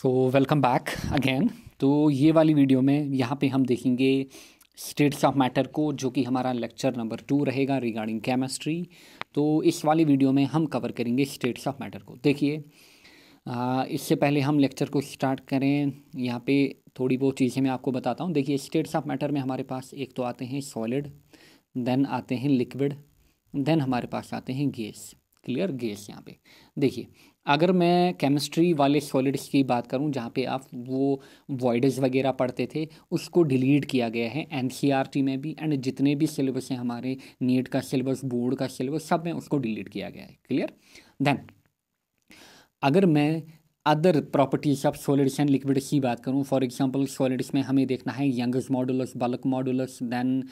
so welcome back again तो ये वाली वीडियो में यहाँ पे हम देखेंगे स्टेट्स ऑफ मैटर को जो कि हमारा लेक्चर नंबर टू रहेगा रिगार्डिंग केमिस्ट्री तो इस वाली वीडियो में हम कवर करेंगे स्टेट्स ऑफ मैटर को देखिए इससे पहले हम लेक्चर को स्टार्ट करें यहाँ पे थोड़ी बहुत चीज़ें मैं आपको बताता हूँ देखिए स्टेट्स ऑफ मैटर में हमारे पास एक तो आते हैं सॉलिड देन आते हैं लिक्विड देन हमारे पास आते हैं गैस क्लियर गेस यहाँ पे देखिए अगर मैं केमिस्ट्री वाले सॉलिड्स की बात करूँ जहाँ पे आप वो वॉइडेज वगैरह पढ़ते थे उसको डिलीट किया गया है एन e में भी एंड जितने भी सिलेबस हैं हमारे नीट का सिलेबस बोर्ड का सिलेबस सब में उसको डिलीट किया गया है क्लियर देन अगर मैं other properties of solids and liquids की बात करूँ फॉर एग्जांपल सॉलिड्स में हमें देखना है Young's modulus bulk modulus then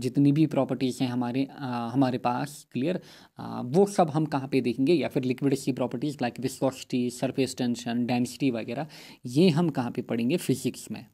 जितनी भी प्रॉपर्टीज़ हैं हमारे आ, uh, हमारे पास क्लियर uh, वो सब हम कहाँ पे देखेंगे या फिर लिक्विड्स की properties like viscosity surface tension density वगैरह ये हम कहाँ पे पढ़ेंगे फिजिक्स में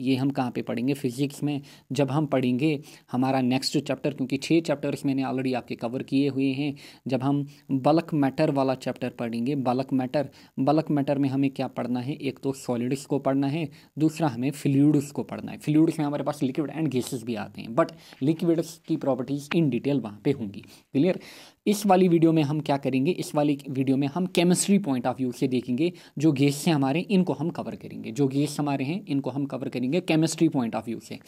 ये हम कहाँ पे पढ़ेंगे फिज़िक्स में जब हम पढ़ेंगे हमारा नेक्स्ट चैप्टर क्योंकि छः चैप्टर्स मैंने ऑलरेडी आपके कवर किए हुए हैं जब हम बल्क मैटर वाला चैप्टर पढ़ेंगे बल्क मैटर बल्क मैटर में हमें क्या पढ़ना है एक तो सॉलिड्स को पढ़ना है दूसरा हमें फ्लूड्स को पढ़ना है फ्लूड्स में हमारे पास लिक्विड एंड गैसेस भी आते हैं बट लिक्विड्स की प्रॉपर्टीज़ इन डिटेल वहाँ पर होंगी क्लियर इस वाली वीडियो में हम क्या करेंगे इस वाली वीडियो में हम केमिस्ट्री पॉइंट ऑफ व्यू से देखेंगे जो गेस हैं हमारे इनको हम कवर करेंगे जो गेस हमारे हैं इनको हम कवर करेंगे केमिस्ट्री पॉइंट ऑफ व्यू से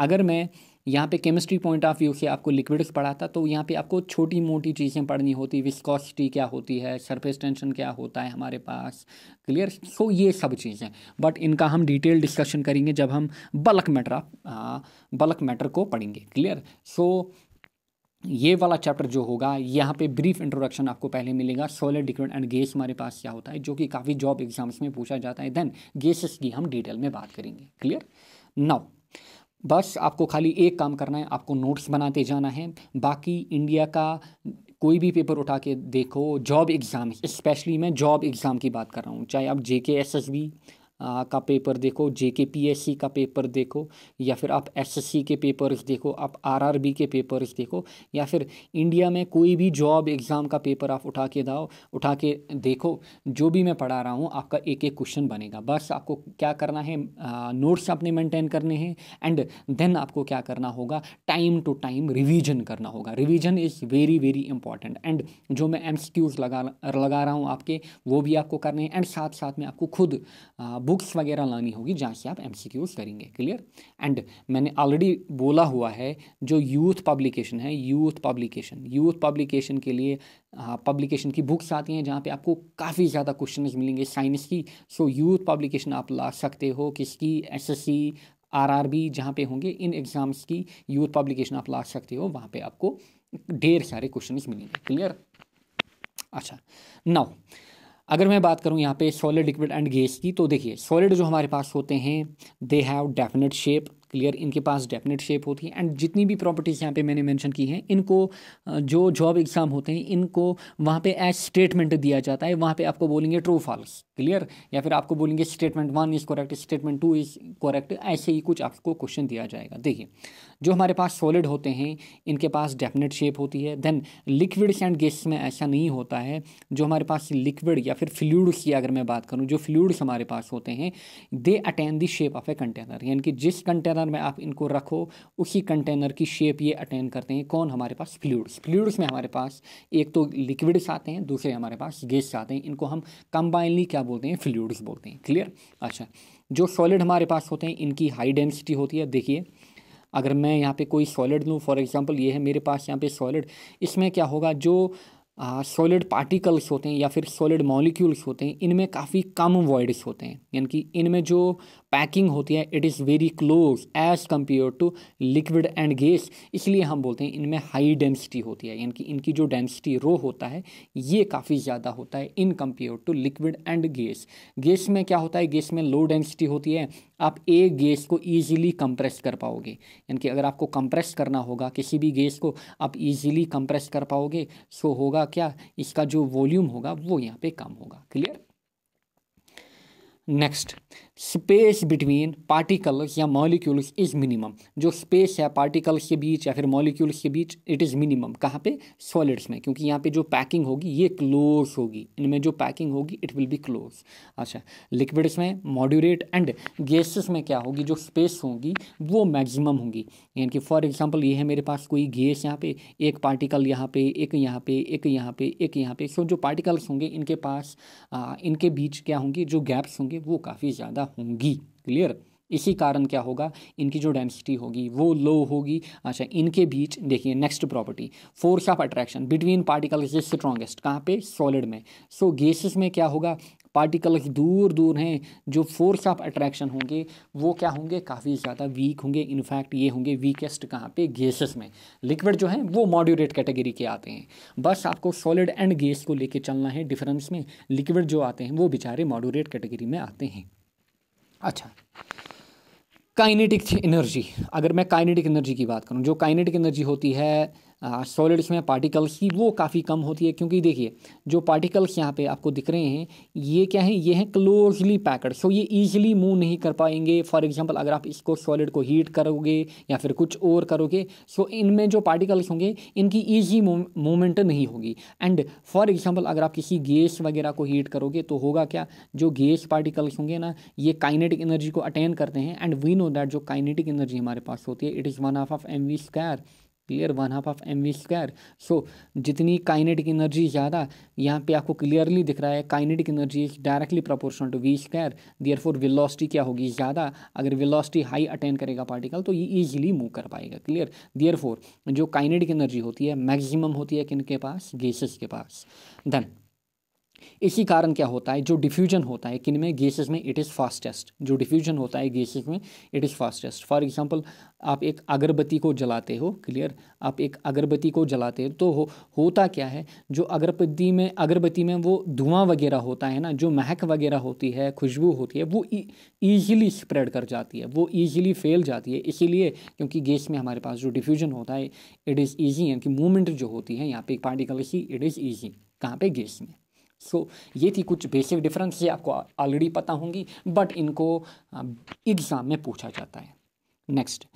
अगर मैं यहाँ पे केमिस्ट्री पॉइंट ऑफ व्यू से आपको लिक्विड्स पढ़ाता तो यहाँ पे आपको छोटी मोटी चीज़ें पढ़नी होती विस्कॉसिटी क्या होती है सरफेस टेंशन क्या होता है हमारे पास क्लियर सो so, ये सब चीज़ें बट इनका हम डिटेल डिस्कशन करेंगे जब हम बल्क मैटर बल्क मैटर को पढ़ेंगे क्लियर सो so, ये वाला चैप्टर जो होगा यहाँ पे ब्रीफ इंट्रोडक्शन आपको पहले मिलेगा सोलर लिक्विड एंड गैस हमारे पास क्या होता है जो कि काफ़ी जॉब एग्जाम्स में पूछा जाता है देन गैसेस की हम डिटेल में बात करेंगे क्लियर नाउ बस आपको खाली एक काम करना है आपको नोट्स बनाते जाना है बाकी इंडिया का कोई भी पेपर उठा के देखो जॉब एग्ज़ाम स्पेशली मैं जॉब एग्ज़ाम की बात कर रहा हूँ चाहे आप J K S S B का पेपर देखो जे के पी एस सी का पेपर देखो या फिर आप एस एस सी के पेपर्स देखो आप आर आर बी के पेपर्स देखो या फिर इंडिया में कोई भी जॉब एग्ज़ाम का पेपर आप उठा के दाओ उठा के देखो जो भी मैं पढ़ा रहा हूँ आपका एक एक क्वेश्चन बनेगा बस आपको क्या करना है नोट्स अपने मेंटेन करने हैं एंड देन आपको क्या करना होगा टाइम टू टाइम रिविजन करना होगा revision is very very important and जो मैं एम लगा लगा रहा हूँ आपके वो भी आपको करने हैं एंड साथ साथ में आपको खुद आ, बुक्स वगैरह लानी होगी जहाँ से आप एम करेंगे क्लियर एंड मैंने ऑलरेडी बोला हुआ है जो यूथ पब्लिकेशन है यूथ पब्लिकेशन यूथ पब्लिकेशन के लिए पब्लिकेशन हाँ, की बुक्स आती हैं जहाँ पे आपको काफ़ी ज़्यादा क्वेश्चन मिलेंगे साइंस की सो यूथ पब्लिकेशन आप ला सकते हो किसकी S S C R R B जहाँ पे होंगे इन एग्ज़ाम्स की यूथ पब्लिकेशन आप ला सकते हो वहाँ पे आपको ढेर सारे क्वेश्चन मिलेंगे क्लियर अच्छा नाउ अगर मैं बात करूँ यहाँ पे सॉलिड लिक्विड एंड गैस की तो देखिए सॉलिड जो हमारे पास होते हैं they have definite shape clear इनके पास डेफिनेट शेप होती है एंड जितनी भी प्रॉपर्टीज़ यहाँ पे मैंने मेंशन की हैं इनको जो जॉब एग्ज़ाम होते हैं इनको वहाँ पे एज स्टेटमेंट दिया जाता है वहाँ पे आपको बोलेंगे ट्रू फॉल्स क्लियर या फिर आपको बोलेंगे statement one is correct statement two is correct ऐसे ही कुछ आपको क्वेश्चन दिया जाएगा देखिए जो हमारे पास सॉलिड होते हैं इनके पास डेफिनेट शेप होती है देन लिक्विड्स एंड गैस में ऐसा नहीं होता है जो हमारे पास लिक्विड या फिर फ्लूड्स की अगर मैं बात करूँ जो फ्लूड्स हमारे पास होते हैं they attain the shape of a container यानी कि जिस कंटेनर में आप इनको रखो उसी कंटेनर की शेप ये अटेन करते हैं कौन हमारे पास फ्लूड्स फ्लूड्स में हमारे पास एक तो लिक्विड्स आते हैं दूसरे हमारे पास गैस आते हैं इनको हम कंबाइनली क्या बोलते हैं फ्लूड्स बोलते हैं क्लियर अच्छा जो सॉलिड हमारे पास होते हैं इनकी हाई डेंसिटी होती है देखिए अगर मैं यहाँ पे कोई सॉलिड लूँ फॉर एग्जांपल ये है मेरे पास यहाँ पे सॉलिड इसमें क्या होगा जो सॉलिड पार्टिकल्स होते हैं या फिर सॉलिड मॉलिक्यूल्स होते हैं इनमें काफ़ी कम वॉइड्स होते हैं यानी कि इनमें जो पैकिंग होती है it is very close as compare to liquid and gas इसलिए हम बोलते हैं इनमें हाई डेंसिटी होती है यानी कि इनकी जो डेंसिटी रो होता है ये काफ़ी ज़्यादा होता है in compare to liquid and gas gas में क्या होता है गैस में लो डेंसिटी होती है आप एक गैस को ईजिली कंप्रेस कर पाओगे यानी कि अगर आपको कंप्रेस करना होगा किसी भी गैस को आप ईजिली कंप्रेस कर पाओगे सो होगा क्या इसका जो वॉल्यूम होगा वो यहाँ पे कम होगा clear next space between particles या मॉलिक्यूल्स इज़ मिनिमम जो स्पेस है पार्टिकल्स के बीच या फिर मॉलिक्यूल्स के बीच इट इज़ मिनिमम कहाँ पे सॉलिड्स में क्योंकि यहाँ पे जो पैकिंग होगी ये क्लोज होगी इनमें जो पैकिंग होगी इट विल बी क्लोज अच्छा लिक्विड्स में मॉड्यूरेट एंड गैसेस में क्या होगी जो स्पेस होगी वो मैक्सिमम होंगी यानी कि फॉर एग्जाम्पल ये है मेरे पास कोई गैस यहाँ पे एक पार्टिकल यहाँ पे एक यहाँ पे एक यहाँ पे एक यहाँ पे सो जो पार्टिकल्स होंगे इनके पास इनके बीच क्या होंगे जो गैप्स होंगे वो काफ़ी ज़्यादा होंगी क्लियर इसी कारण क्या होगा इनकी जो डेंसिटी होगी वो लो होगी अच्छा इनके बीच देखिए next property force of attraction between particles is strongest कहाँ पे सॉलिड में सो so, गेसेस में क्या होगा पार्टिकल्स दूर दूर हैं जो फोर्स ऑफ अट्रैक्शन होंगे वो क्या होंगे काफ़ी ज़्यादा वीक होंगे इनफैक्ट ये होंगे वीकेस्ट कहाँ पे गेसेस में लिक्विड जो है वो मॉड्यूरेट कैटेगरी के आते हैं बस आपको सॉलिड एंड गैस को लेके चलना है डिफरेंस में लिक्विड जो आते हैं वो बेचारे मॉड्यूरेट कैटेगरी में आते हैं अच्छा काइनेटिक एनर्जी अगर मैं काइनेटिक एनर्जी की बात करूं जो काइनेटिक एनर्जी होती है सॉलिड्स में पार्टिकल्स की वो काफ़ी कम होती है क्योंकि देखिए जो पार्टिकल्स यहाँ पे आपको दिख रहे हैं ये क्या है ये हैं क्लोजली पैकड सो ये ईजिली मूव नहीं कर पाएंगे फॉर एग्जांपल अगर आप इसको सॉलिड को हीट करोगे या फिर कुछ और करोगे सो इनमें जो पार्टिकल्स होंगे इनकी ईजी मूवमेंट नहीं होगी एंड फॉर एग्जाम्पल अगर आप किसी गैस वगैरह को हीट करोगे तो होगा क्या जो गैस पार्टिकल्स होंगे ना ये काइनेटिक एनर्जी को अटेन करते हैं एंड वी नो दैट जो काइनेटिक एनर्जी हमारे पास होती है it is one of of M V square clear one half of M V square so जितनी काइनेटिक एनर्जी ज़्यादा यहाँ पे आपको क्लियरली दिख रहा है kinetic energy is directly proportional to V square therefore velocity क्या होगी ज़्यादा अगर विलॉसिटी हाई अटेन करेगा पार्टिकल तो ये ईजिली मूव कर पाएगा क्लियर दियर फोर जो काइनेटिक एनर्जी होती है मैक्सिमम होती है किन के पास गेसेस के पास धन इसी कारण क्या होता है जो डिफ्यूजन होता है किन में गैसेस में इट इज़ फास्टेस्ट जो डिफ्यूजन होता है गैसेस में it is fastest for example आप एक अगरबत्ती को जलाते हो क्लियर आप एक अगरबत्ती को जलाते हो तो हो, होता क्या है जो अगरबत्ती में अगरबत्ती में वो धुआं वगैरह होता है ना जो महक वगैरह होती है खुशबू होती है वो ईजिली स्प्रेड कर जाती है वो ईजिली फैल जाती है इसीलिए क्योंकि गैस में हमारे पास जो डिफ्यूजन होता है इट इज़ ईजी यानी कि मूवमेंट जो होती है यहाँ पे एक पार्टिकल की इट इज़ ईजी कहाँ पर गैस में सो so, ये थी कुछ बेसिक डिफरेंस ये आपको ऑलरेडी पता होंगी बट इनको एग्ज़ाम में पूछा जाता है नेक्स्ट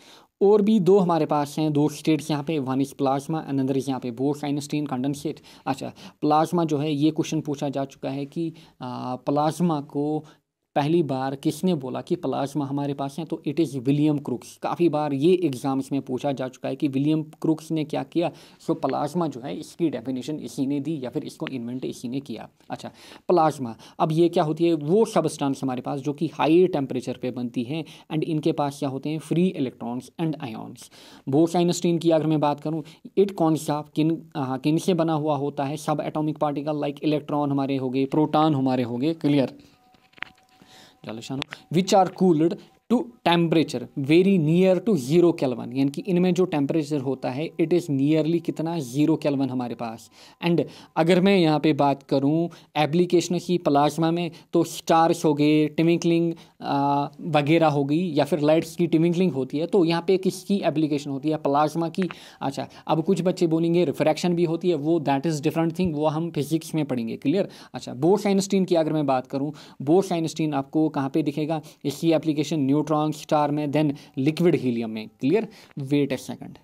और भी दो हमारे पास हैं दो स्टेट्स यहाँ पे one is plasma another is यहाँ पे साइनस्टीन कंडेंसेट अच्छा प्लाज्मा जो है ये क्वेश्चन पूछा जा चुका है कि आ, प्लाज्मा को पहली बार किसने बोला कि प्लाज्मा हमारे पास है तो इट इज़ विलियम क्रुक्स काफ़ी बार ये एग्ज़ाम्स में पूछा जा चुका है कि विलियम क्रुक्स ने क्या किया सो प्लाज्मा जो है इसकी डेफिनेशन इसी ने दी या फिर इसको इन्वेंट इसी ने किया अच्छा प्लाज्मा अब ये क्या होती है वो सबस्टांस हमारे पास जो कि हाई टेम्परेचर पर बनती है एंड इनके पास क्या होते हैं free electrons and ions Bose Einstein की अगर मैं बात करूँ इट सा किन आ, हाँ, किन से बना हुआ होता है सब एटोमिक पार्टिकल लाइक इलेक्ट्रॉन हमारे हो गए प्रोटान हमारे हो गए clear Dilution, which are cooled to temperature very near to zero kelvin यानी कि इनमें जो टेम्परेचर होता है इट इज़ नियरली कितना ज़ीरो केलवन हमारे पास एंड अगर मैं यहाँ पे बात करूँ एप्लीकेशन की प्लाज्मा में तो स्टार्स हो गए टिमिकलिंग वगैरह हो गई या फिर लाइट्स की टिमिकलिंग होती है तो यहाँ पे किसकी एप्लीकेशन होती है प्लाज्मा की अच्छा अब कुछ बच्चे बोलेंगे रिफ्रैक्शन भी होती है वो दैट इज़ डिफरेंट थिंग वो हम फिजिक्स में पढ़ेंगे क्लियर अच्छा बोर्ड साइनस्टीन की अगर मैं बात करूँ बोर्ड साइनस्टीन आपको कहाँ पर दिखेगा इसकी एप्लीकेशन न्यू न्यूट्रॉन स्टार में देन लिक्विड हीलियम में clear wait a second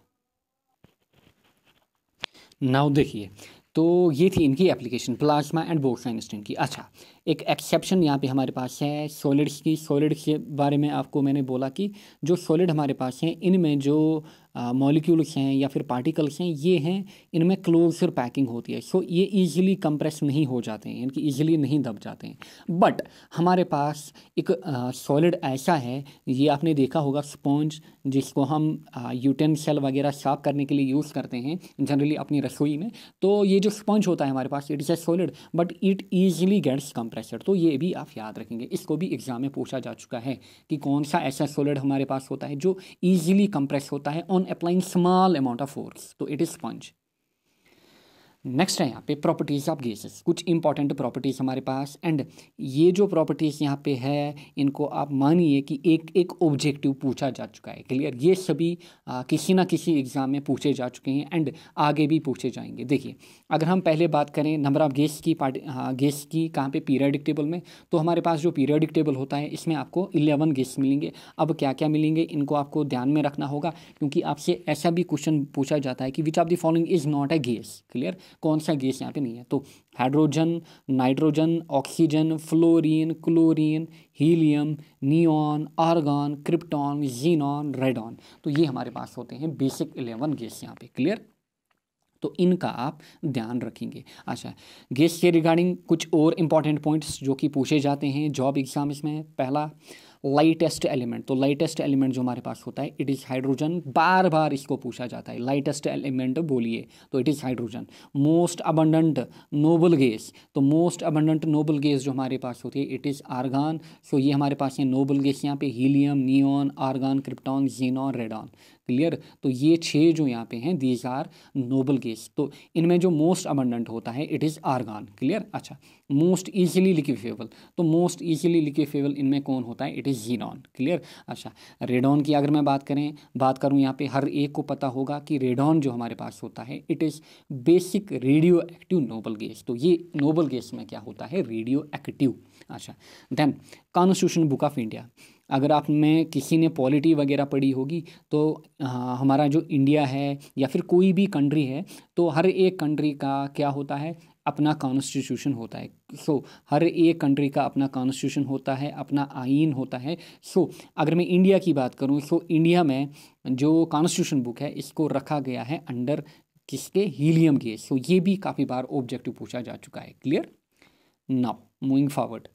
now देखिए तो ये थी इनकी एप्लीकेशन प्लाज्मा एंड बोर्ड आइंस्टीन की अच्छा एक एक्सेप्शन यहाँ पे हमारे पास है सॉलिड्स की सॉलिड के बारे में आपको मैंने बोला कि जो सॉलिड हमारे पास हैं इनमें जो मॉलिक्यूल्स हैं या फिर पार्टिकल्स हैं ये हैं इनमें क्लोजर पैकिंग होती है सो ये ईजिली कंप्रेस नहीं हो जाते हैं इनकी ईजिली नहीं दब जाते हैं बट हमारे पास एक सॉलिड ऐसा है ये आपने देखा होगा स्पॉन्ज जिसको हम यूटेंसल वगैरह साफ करने के लिए यूज़ करते हैं जनरली अपनी रसोई में तो ये जो स्पंज होता है हमारे पास it is a solid but it easily gets compressor तो ये भी आप याद रखेंगे इसको भी एग्ज़ाम में पूछा जा चुका है कि कौन सा ऐसा सॉलिड हमारे पास होता है जो ईजिली कंप्रेस होता है on applying small amount of force तो इट इज़ स्पंज नेक्स्ट है यहाँ पे प्रॉपर्टीज़ ऑफ गैसेस कुछ इंपॉर्टेंट प्रॉपर्टीज़ हमारे पास एंड ये जो प्रॉपर्टीज़ यहाँ पे है इनको आप मानिए कि एक एक ऑब्जेक्टिव पूछा जा चुका है क्लियर ये सभी आ, किसी ना किसी एग्ज़ाम में पूछे जा चुके हैं एंड आगे भी पूछे जाएंगे देखिए अगर हम पहले बात करें नंबर ऑफ गेस की पार्ट गेस की कहाँ पर पीरियडिक टेबल में तो हमारे पास जो पीरियडिक टेबल होता है इसमें आपको इलेवन गेस मिलेंगे अब क्या क्या मिलेंगे इनको आपको ध्यान में रखना होगा क्योंकि आपसे ऐसा भी क्वेश्चन पूछा जाता है कि which of the following is not a gas clear कौन सा गैस यहाँ पे नहीं है तो hydrogen nitrogen oxygen fluorine chlorine helium neon argon krypton xenon radon तो ये हमारे पास होते हैं बेसिक इलेवन गैस यहाँ पे क्लियर तो इनका आप ध्यान रखेंगे अच्छा गैस के रिगार्डिंग कुछ और इंपॉर्टेंट पॉइंट्स जो कि पूछे जाते हैं जॉब एग्जाम इसमें पहला लाइटेस्ट एलिमेंट तो लाइटेस्ट एलिमेंट जो हमारे पास होता है इट इज़ हाइड्रोजन बार बार इसको पूछा जाता है लाइटेस्ट एलिमेंट बोलिए तो it is hydrogen most abundant noble gas तो मोस्ट अबंडेंट नोबल गैस जो हमारे पास होती है इट इज़ आर्गान सो ये हमारे पास है नोबल गैस यहाँ पे helium neon argon krypton xenon radon clear तो ये छः जो यहाँ पे हैं दीज आर नोबल गेस तो इनमें जो मोस्ट अबंडेंट होता है इट इज़ आर्गान क्लियर अच्छा मोस्ट ईजिली लिक्विफेबल तो मोस्ट ईजिली लिक्विफेबल इनमें कौन होता है इट इज़ जीनॉन क्लियर अच्छा रेडॉन की अगर मैं बात करें बात करूँ यहाँ पे हर एक को पता होगा कि रेडॉन जो हमारे पास होता है it is basic radioactive noble gas तो ये नोबल गेस में क्या होता है रेडियो एक्टिव अच्छा then constitution book of India अगर आप में किसी ने पॉलिटी वगैरह पढ़ी होगी तो आ, हमारा जो इंडिया है या फिर कोई भी कंट्री है तो हर एक कंट्री का क्या होता है अपना कॉन्स्टिट्यूशन होता है सो so, हर एक कंट्री का अपना कॉन्स्टिट्यूशन होता है अपना आइन होता है सो so, अगर मैं इंडिया की बात करूँ सो so, इंडिया में जो कॉन्स्टिट्यूशन बुक है इसको रखा गया है अंडर किसके हीलियम के सो so, ये भी काफ़ी बार ऑब्जेक्टिव पूछा जा चुका है clear now moving forward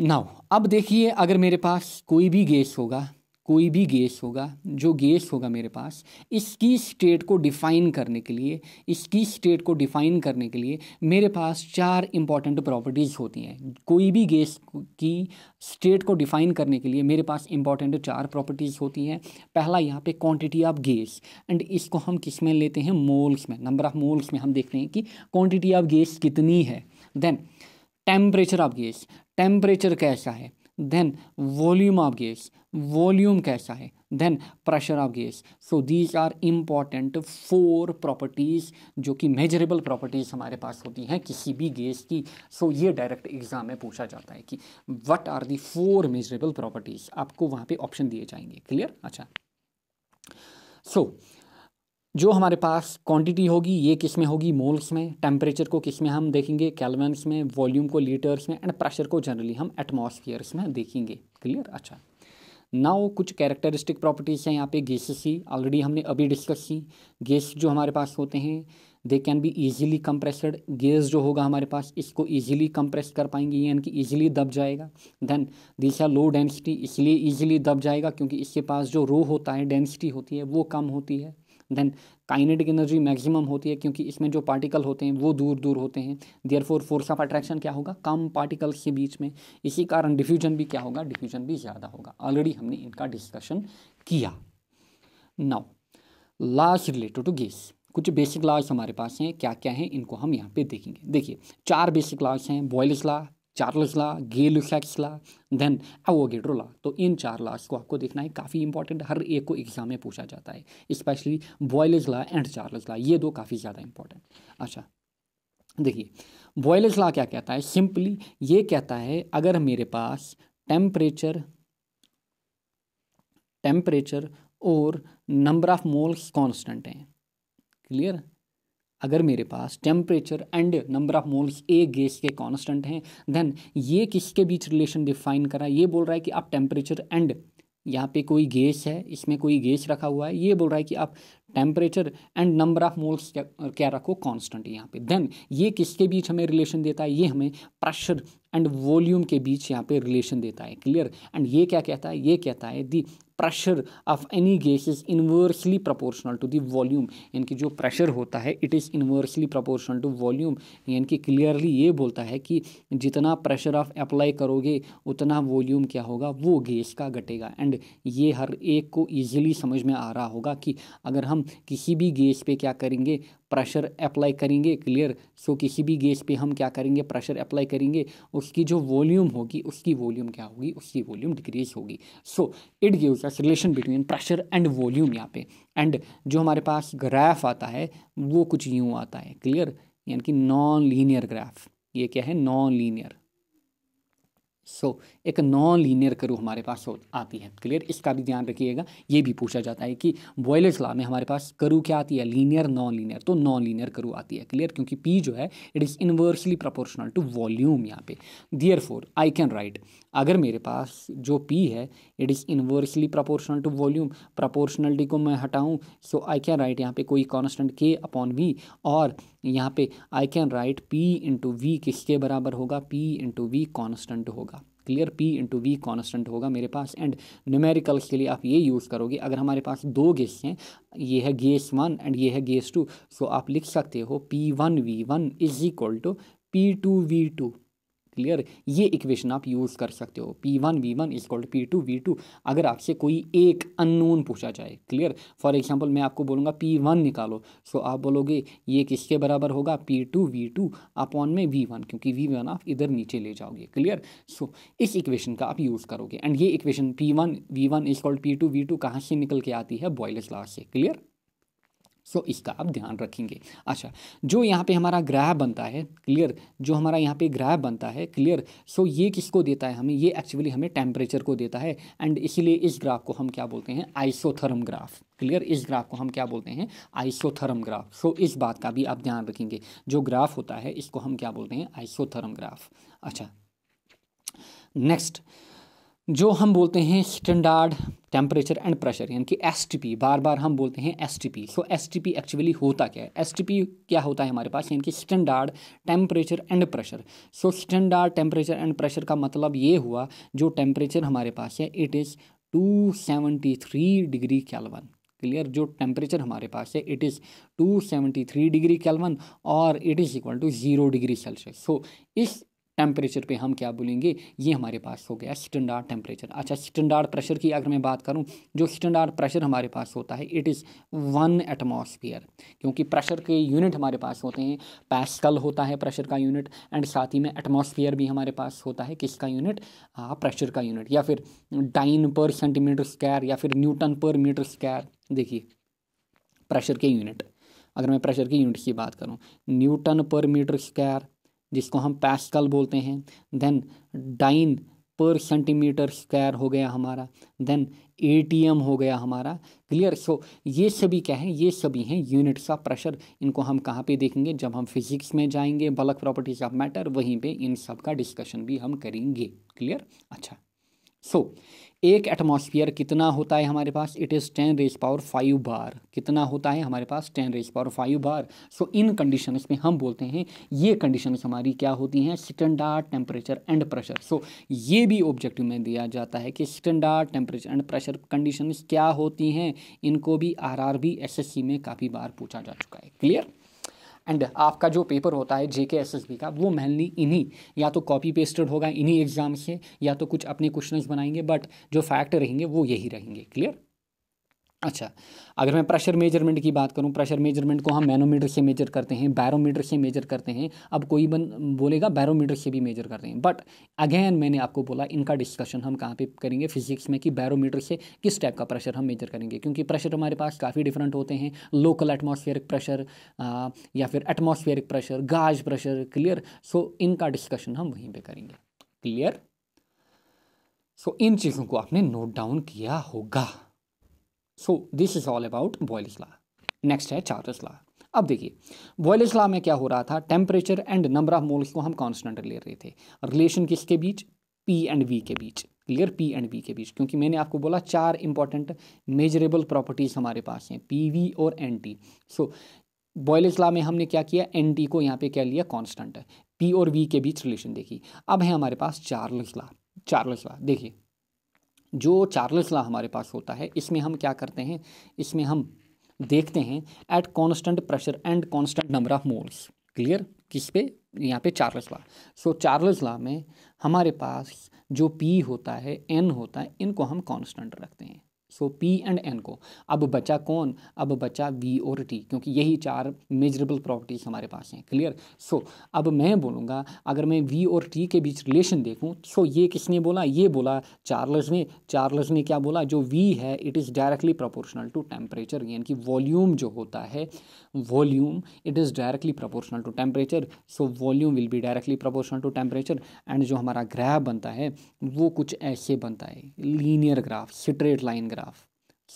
now अब देखिए अगर मेरे पास कोई भी गैस होगा कोई भी गैस होगा जो गैस होगा मेरे पास इसकी स्टेट को डिफाइन करने के लिए इसकी स्टेट को डिफाइन करने के लिए मेरे पास चार इंपॉर्टेंट प्रॉपर्टीज़ होती हैं कोई भी गैस की स्टेट को डिफाइन करने के लिए मेरे पास इंपॉर्टेंट चार प्रॉपर्टीज़ होती हैं पहला यहाँ पे क्वांटिटी ऑफ गेस एंड इसको हम किस में लेते हैं मोल्स में नंबर ऑफ मोल्स में हम देखते हैं कि क्वान्टिटी ऑफ गैस कितनी है then temperature of gas temperature कैसा है then volume of gas volume कैसा है then pressure of gas so these are important four properties जो कि मेजरेबल प्रॉपर्टीज़ हमारे पास होती हैं किसी भी गैस की सो so, ये डायरेक्ट एग्ज़ाम में पूछा जाता है कि what are the four measurable properties आपको वहाँ पे ऑप्शन दिए जाएंगे क्लियर अच्छा सो so, जो हमारे पास क्वांटिटी होगी ये किस में होगी मोल्स में टेम्परेचर को किस में हम देखेंगे कैलवेंस में वॉल्यूम को लीटर्स में एंड प्रेशर को जनरली हम एटमोसफियर्स में देखेंगे क्लियर अच्छा नाउ कुछ कैरेक्टरिस्टिक प्रॉपर्टीज़ हैं यहाँ पे गैसेस की ऑलरेडी हमने अभी डिस्कस की गेस जो हमारे पास होते हैं they can be easily compressed gas जो होगा हमारे पास इसको ईजिली कंप्रेस कर पाएंगे यानी कि ईजिली दब जाएगा then this are low density इसलिए ईजिली दब जाएगा क्योंकि इसके पास जो रो होता है डेंसिटी होती है वो कम होती है देन काइनेटिक एनर्जी मैक्सिमम होती है क्योंकि इसमें जो पार्टिकल होते हैं वो दूर दूर होते हैं therefore force of attraction क्या होगा कम पार्टिकल्स के बीच में इसी कारण डिफ्यूजन भी क्या होगा डिफ्यूजन भी ज़्यादा होगा ऑलरेडी हमने इनका डिस्कशन किया now last related to gas कुछ बेसिक लॉज हमारे पास हैं क्या क्या हैं इनको हम यहाँ पे देखेंगे देखिए चार बेसिक लॉज हैं Boyle's law Charles law Gay Lussac's law then Avogadro law तो इन चार लास को आपको देखना है काफ़ी इंपॉर्टेंट हर एक को एग्जाम में पूछा जाता है specially Boyle's law and Charles law ये दो काफ़ी ज़्यादा इंपॉर्टेंट अच्छा देखिए बॉयलेज ला क्या कहता है सिंपली ये कहता है अगर मेरे पास टेम्परेचर टेम्परेचर और नंबर ऑफ मोल्स कॉन्स्टेंट हैं क्लियर अगर मेरे पास temperature and number of moles a gas के कांस्टेंट हैं देन ये किसके बीच रिलेशन डिफाइन करा ये बोल रहा है कि आप टेम्परेचर एंड यहाँ पे कोई गैस है इसमें कोई गैस रखा हुआ है ये बोल रहा है कि आप temperature and number of moles क्या क्या रखो कांस्टेंट यहाँ पे देन ये किसके बीच हमें रिलेशन देता है ये हमें प्रेशर एंड वॉल्यूम के बीच यहाँ पे रिलेशन देता है क्लियर एंड ये क्या कहता है ये कहता है the pressure of any gas is inversely proportional to the volume यानी कि जो प्रेशर होता है it is inversely proportional to volume यानी कि क्लियरली ये बोलता है कि जितना प्रेशर आप अप्लाई करोगे उतना वॉल्यूम क्या होगा वो गैस का घटेगा एंड ये हर एक को ईजिली समझ में आ रहा होगा कि अगर हम किसी भी गैस पे क्या करेंगे प्रेशर अप्लाई करेंगे क्लियर सो किसी भी गेज पे हम क्या करेंगे प्रेशर अप्लाई करेंगे उसकी जो वॉल्यूम होगी उसकी वॉल्यूम क्या होगी उसकी वॉल्यूम डिक्रीज होगी so it gives us relation between pressure and volume यहाँ पे एंड जो हमारे पास ग्राफ आता है वो कुछ यूँ आता है क्लियर यानी कि नॉन लीनियर ग्राफ ये क्या है नॉन लीनियर सो so, एक नॉन लीनियर करू हमारे पास आती है क्लियर इसका भी ध्यान रखिएगा ये भी पूछा जाता है कि बॉयलर्स लॉ में हमारे पास करू क्या आती है लीनियर नॉन लीनियर तो नॉन लीनियर करू आती है क्लियर क्योंकि पी जो है it is inversely proportional to volume यहाँ पे therefore I can write अगर मेरे पास जो पी है it is inversely proportional to volume proportionality को मैं हटाऊँ सो आई कैन राइट यहाँ पे कोई कॉन्स्टेंट के अपॉन वी और यहाँ पे I can write P into V किसके बराबर होगा पी इंटू वी कॉन्स्टेंट होगा clear P into V constant होगा मेरे पास एंड न्यूमेरिकल्स के लिए आप ये यूज़ करोगे अगर हमारे पास दो गेस हैं ये है गेस वन एंड ये है गेस टू सो आप लिख सकते हो P one V one is equal to P two V two clear ये इक्वेशन आप यूज़ कर सकते हो P one V one is equal P two V two अगर आपसे कोई एक अननोन पूछा जाए क्लियर फॉर एग्जाम्पल मैं आपको बोलूँगा पी वन निकालो सो आप बोलोगे ये किसके बराबर होगा P two V two upon में वी वन क्योंकि वी वन आप इधर नीचे ले जाओगे क्लियर सो इस इक्वेशन का आप यूज़ करोगे एंड ये equation P one V one is equal P two V two कहाँ से निकल के आती है बॉयलेस लास्ट से क्लियर सो इसका आप ध्यान रखेंगे अच्छा जो यहाँ पे हमारा ग्रह बनता है क्लियर जो हमारा यहाँ पे ग्रह बनता है क्लियर सो ये किसको देता है हमें ये एक्चुअली हमें टेम्परेचर को देता है एंड इसीलिए इस ग्राफ को हम क्या बोलते हैं आइसोथर्म ग्राफ क्लियर इस ग्राफ को हम क्या बोलते हैं आइसोथर्म ग्राफ सो so, इस बात का भी आप ध्यान रखेंगे जो ग्राफ होता है इसको हम क्या बोलते हैं आइसोथर्म ग्राफ अच्छा नेक्स्ट जो हम बोलते हैं स्टैंडर्ड टेम्परेचर एंड प्रेशर यानी कि एस टी पी बार बार हम बोलते हैं S T P so S T P actually होता क्या है एस टी पी क्या होता है हमारे पास यानी कि standard temperature and pressure so standard temperature and pressure का मतलब ये हुआ जो टेम्परेचर हमारे पास है it is two seventy three degree kelvin clear जो टेम्परेचर हमारे पास है it is two three degree kelvin और it is equal to zero degree celsius so इस टेम्परेचर पे हम क्या बोलेंगे ये हमारे पास हो गया स्टैंडर्ड टेम्परेचर अच्छा स्टैंडर्ड प्रेशर की अगर मैं बात करूँ जो स्टैंडर्ड प्रेशर हमारे पास होता है इट इज़ वन एटमोसफियर क्योंकि प्रेशर के यूनिट हमारे पास होते हैं पैस्कल होता है प्रेशर का यूनिट एंड साथ ही में एटमोसफियर भी हमारे पास होता है किसका यूनिट प्रेशर का यूनिट या फिर डाइन पर सेंटीमीटर स्क्वायर या फिर न्यूटन पर मीटर स्क्वायर देखिए प्रेशर के यूनिट अगर मैं प्रेशर के यूनिट की बात करूँ न्यूटन पर मीटर स्क्वायर जिसको हम पैस्कल बोलते हैं देन डाइन पर सेंटीमीटर स्क्वायर हो गया हमारा देन ए हो गया हमारा क्लियर सो so, ये सभी क्या है ये सभी हैं यूनिट्स ऑफ प्रेशर इनको हम कहाँ पे देखेंगे जब हम फिजिक्स में जाएंगे बल्क प्रॉपर्टीज ऑफ मैटर वहीं पे इन सब का डिस्कशन भी हम करेंगे क्लियर अच्छा सो so, एक एटमॉस्फियर कितना होता है हमारे पास it is ten raise power five bar कितना होता है हमारे पास ten raise power five bar so so, इन कंडीशंस में हम बोलते हैं ये कंडीशंस हमारी क्या होती हैं standard temperature and pressure so ये भी ऑब्जेक्टिव में दिया जाता है कि standard temperature and pressure condition क्या होती हैं इनको भी आर आर एस में काफ़ी बार पूछा जा चुका है क्लियर एंड आपका जो पेपर होता है जे के एस एस बी का वो मेनली इन्हीं या तो कॉपी पेस्टेड होगा इन्हीं एग्ज़ाम से या तो कुछ अपने क्वेश्चन बनाएंगे बट जो फैक्ट रहेंगे वो यही रहेंगे क्लियर अच्छा अगर मैं प्रेशर मेजरमेंट की बात करूं प्रेशर मेजरमेंट को हम मैनोमीटर से मेजर करते हैं बैरोमीटर से मेजर करते हैं अब कोई बन बोलेगा बैरोमीटर से भी मेजर करते हैं बट अगेन मैंने आपको बोला इनका डिस्कशन हम कहाँ पे करेंगे फिजिक्स में कि बैरोमीटर से किस टाइप का प्रेशर हम मेजर करेंगे क्योंकि प्रेशर हमारे पास काफ़ी डिफरेंट होते हैं लोकल एटमोसफेयरिक प्रेशर या फिर atmospheric pressure gauge pressure clear so इनका डिस्कशन हम वहीं पर करेंगे क्लियर सो इन चीज़ों को आपने नोट डाउन किया होगा so this is all about Boyle's law next है चार्ज लॉ अब देखिए बॉयल इसला में क्या हो रहा था temperature and number of moles को हम कॉन्स्टेंट ले रहे थे रिलेशन किसके बीच पी एंड वी के बीच क्लियर पी एंड वी के बीच क्योंकि मैंने आपको बोला चार इंपॉर्टेंट मेजरेबल प्रॉपर्टीज़ हमारे पास हैं पी वी और N T so Boyle's law में हमने क्या किया एन टी को यहाँ पे क्या लिया कॉन्स्टेंट पी और वी के बीच रिलेशन देखी अब है हमारे पास चार्लस लॉ चार्लस लॉ देखिए जो चार्लस ला हमारे पास होता है इसमें हम क्या करते हैं इसमें हम देखते हैं at constant pressure and constant number of moles clear किस पे यहाँ पे चार्लस ला सो चार्लस ला में हमारे पास जो पी होता है एन होता है इनको हम कॉन्स्टेंट रखते हैं सो पी एंड एन को अब बचा कौन अब बचा वी और टी क्योंकि यही चार मेजरेबल प्रॉपर्टीज हमारे पास हैं क्लियर सो अब मैं बोलूँगा अगर मैं वी और टी के बीच रिलेशन देखूँ सो ये किसने बोला ये बोला चार्लस ने चार्लस ने क्या बोला जो वी है it is directly proportional to temperature यानी कि वॉल्यूम जो होता है volume it is directly proportional to temperature so volume will be directly proportional to temperature and जो हमारा ग्राफ बनता है वो कुछ ऐसे बनता है linear graph straight line graph graph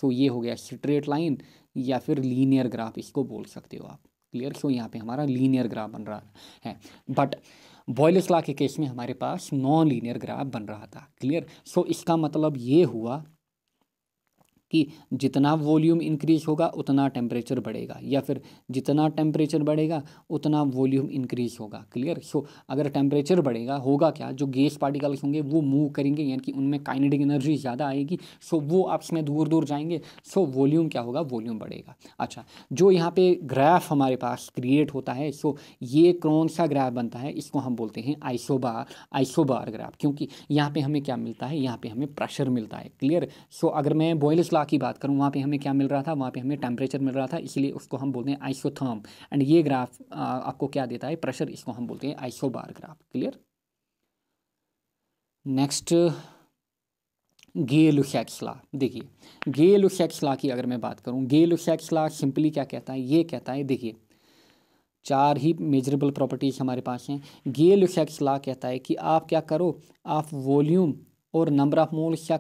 सो ये हो गया स्ट्रेट लाइन या फिर लीनियर ग्राफ इसको बोल सकते हो आप क्लियर सो यहाँ पे हमारा लीनियर ग्राफ बन रहा है बट बॉयलिस ला के केस में हमारे पास नॉन लीनियर ग्राफ बन रहा था क्लियर सो so, इसका मतलब ये हुआ कि जितना वॉल्यूम इंक्रीज होगा उतना टेम्परेचर बढ़ेगा या फिर जितना टेम्परेचर बढ़ेगा उतना वॉल्यूम इंक्रीज होगा क्लियर सो अगर टेम्परेचर बढ़ेगा होगा क्या जो गैस पार्टिकल्स होंगे वो मूव करेंगे यानी कि उनमें काइनेटिक एनर्जी ज़्यादा आएगी सो वो आप में दूर दूर जाएंगे सो वॉल्यूम क्या होगा वॉल्यूम बढ़ेगा अच्छा जो यहाँ पे ग्राफ हमारे पास क्रिएट होता है सो ये कौन सा ग्राफ बनता है इसको हम बोलते हैं आइसोबार आइसोबार ग्राफ क्योंकि यहाँ पर हमें क्या मिलता है यहाँ पर हमें प्रेशर मिलता है क्लियर सो अगर मैं बॉयलर्स ला की बात करूँ वहाँ पे हमें क्या मिल रहा था वहाँ पे हमें टेम्परेचर मिल रहा था इसलिए उसको हम बोलते हैं आइसोथर्म एंड ये ग्राफ आपको क्या देता है प्रेशर इसको हम बोलते हैं isobar graph clear next Gay Lussac's देखिए गे लुशैक्स की अगर मैं बात करूँ गे लुशैक्स सिंपली क्या कहता है ये कहता है देखिए चार ही मेजरेबल प्रॉपर्टीज़ हमारे पास हैं गे लुशैक्स कहता है कि आप क्या करो आप वॉल्यूम और नंबर ऑफ मोल्स या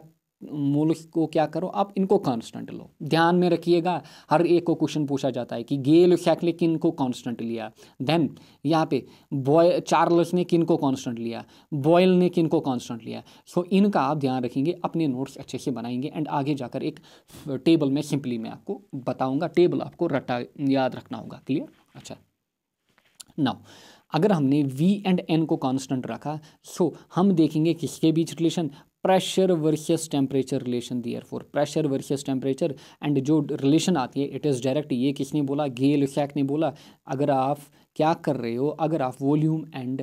मूल को क्या करो आप इनको कांस्टेंट लो ध्यान में रखिएगा हर एक को क्वेश्चन पूछा जाता है कि गेल शैकले किन को कांस्टेंट लिया देन यहाँ पे बॉय चार्लस ने किन को कांस्टेंट लिया बॉयल ने किन को कांस्टेंट लिया सो so, इनका आप ध्यान रखेंगे अपने नोट्स अच्छे से बनाएंगे एंड आगे जाकर एक टेबल में सिंपली मैं आपको बताऊँगा टेबल आपको रटा याद रखना होगा क्लियर अच्छा नाउ अगर हमने v एंड n को कांस्टेंट रखा सो हम देखेंगे किसके बीच relation pressure versus temperature relation therefore pressure versus temperature and जो रिलेशन आती है इट इज़ डायरेक्ट ये किसने बोला गेल उसैक ने बोला अगर आप क्या कर रहे हो अगर आप volume and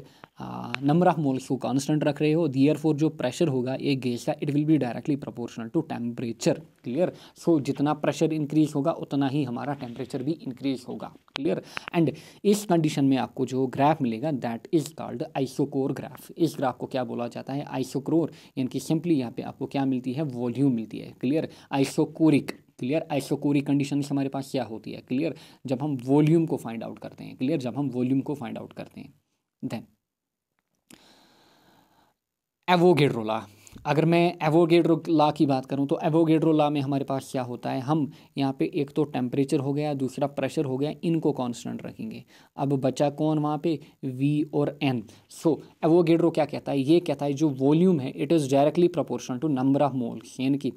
number of moles को कांस्टेंट रख रहे हो दियर फोर जो प्रेशर होगा एक गैस का it will be directly proportional to temperature clear so जितना प्रेशर इंक्रीज होगा उतना ही हमारा टेम्परेचर भी इंक्रीज होगा क्लियर एंड इस कंडीशन में आपको जो ग्राफ मिलेगा that is called isochore graph इस ग्राफ को क्या बोला जाता है आइसोक्रोर यानी कि सिंपली यहाँ पे आपको क्या मिलती है वॉल्यूम मिलती है क्लियर आइसोकोरिक क्लियर आइसोकोरी कंडीशन हमारे पास क्या होती है क्लियर जब हम वॉल्यूम को फाइंड आउट करते हैं क्लियर जब हम वॉल्यूम को फाइंड आउट करते हैं देन एवोगेड्रोला अगर मैं एवोगेड्रो ला की बात करूं तो एवोगेड्रो ला में हमारे पास क्या होता है हम यहाँ पे एक तो टेम्परेचर हो गया दूसरा प्रेशर हो गया इनको कांस्टेंट रखेंगे अब बचा कौन वहाँ पे वी और एन सो एवोगेड्रो क्या कहता है ये कहता है जो वॉल्यूम है it is directly proportional to number of moles यानी कि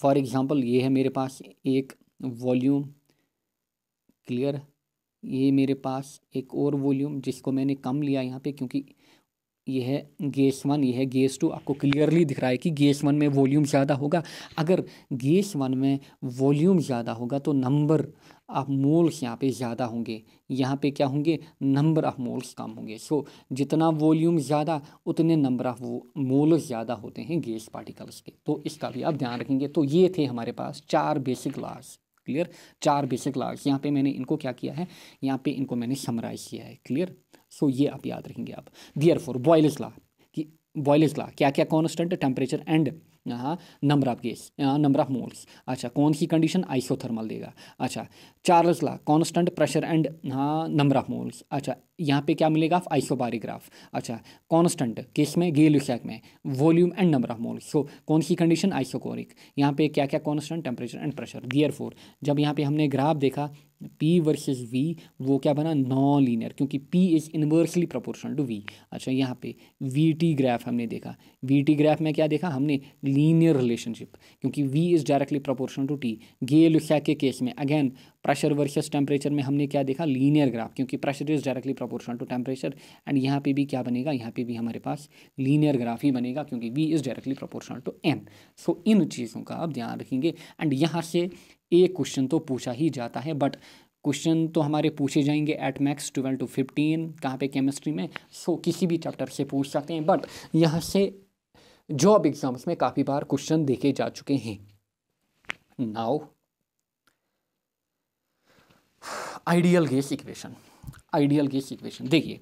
फॉर एग्ज़ाम्पल ये है मेरे पास एक वॉल्यूम क्लियर ये मेरे पास एक और वॉल्यूम जिसको मैंने कम लिया यहाँ पे क्योंकि यह है गेस वन यह है गेस टू आपको क्लियरली दिख रहा है कि गेस वन में वॉल्यूम ज़्यादा होगा अगर गेस वन में वॉल्यूम ज़्यादा होगा तो नंबर आप मोल्स यहाँ पे ज़्यादा होंगे यहाँ पे क्या होंगे नंबर ऑफ़ मोल्स कम होंगे सो so, जितना वॉल्यूम ज़्यादा उतने नंबर ऑफ़ मोल्स ज़्यादा होते हैं गैस पार्टिकल्स के तो इसका भी आप ध्यान रखेंगे तो ये थे हमारे पास चार बेसिक लॉज क्लियर चार बेसिक लॉज यहाँ पे मैंने इनको क्या किया है यहाँ पे इनको मैंने समराइज किया है क्लियर सो so, ये आप याद रखेंगे आप दियर फॉर बॉयलिस ला कि बॉयलज ला क्या क्या कॉन्स्टेंट टेम्परेचर एंड यहाँ number of gas number of moles अच्छा कौन सी कंडीशन आइसोथर्मल देगा अच्छा Charles law constant pressure and हाँ नंबर ऑफ मोल्स अच्छा यहाँ पे क्या मिलेगा आप आइसोबारीग्राफ अच्छा कांस्टेंट किस में गे ल्यूसैक में volume and number of moles so कौन सी कंडीशन आइसोकोरिक यहाँ पे क्या क्या constant temperature and pressure therefore जब यहाँ पे हमने ग्राफ देखा पी वर्सेस वी वो क्या बना नॉन लीनियर क्योंकि P is inversely proportional to V अच्छा यहाँ पे वी टी ग्राफ हमने देखा वी टी ग्राफ में क्या देखा हमने लीनियर रिलेशनशिप क्योंकि V is directly proportional to T Gay Lussac के केस में अगेन प्रेशर वर्सेस टेम्परेचर में हमने क्या देखा लीनियर ग्राफ क्योंकि pressure is directly proportional to temperature and यहाँ पे भी क्या बनेगा यहाँ पे भी हमारे पास लीनियर ग्राफ ही बनेगा क्योंकि V is directly proportional to n so इन चीज़ों का आप ध्यान रखेंगे एंड यहाँ से एक क्वेश्चन तो पूछा ही जाता है बट क्वेश्चन तो हमारे पूछे जाएंगे at max twelve to fifteen कहाँ पे केमिस्ट्री में सो so, किसी भी चैप्टर से पूछ सकते हैं बट यहाँ से जॉब एग्ज़ाम्स में काफ़ी बार क्वेश्चन देखे जा चुके हैं now ideal gas equation ideal gas equation देखिए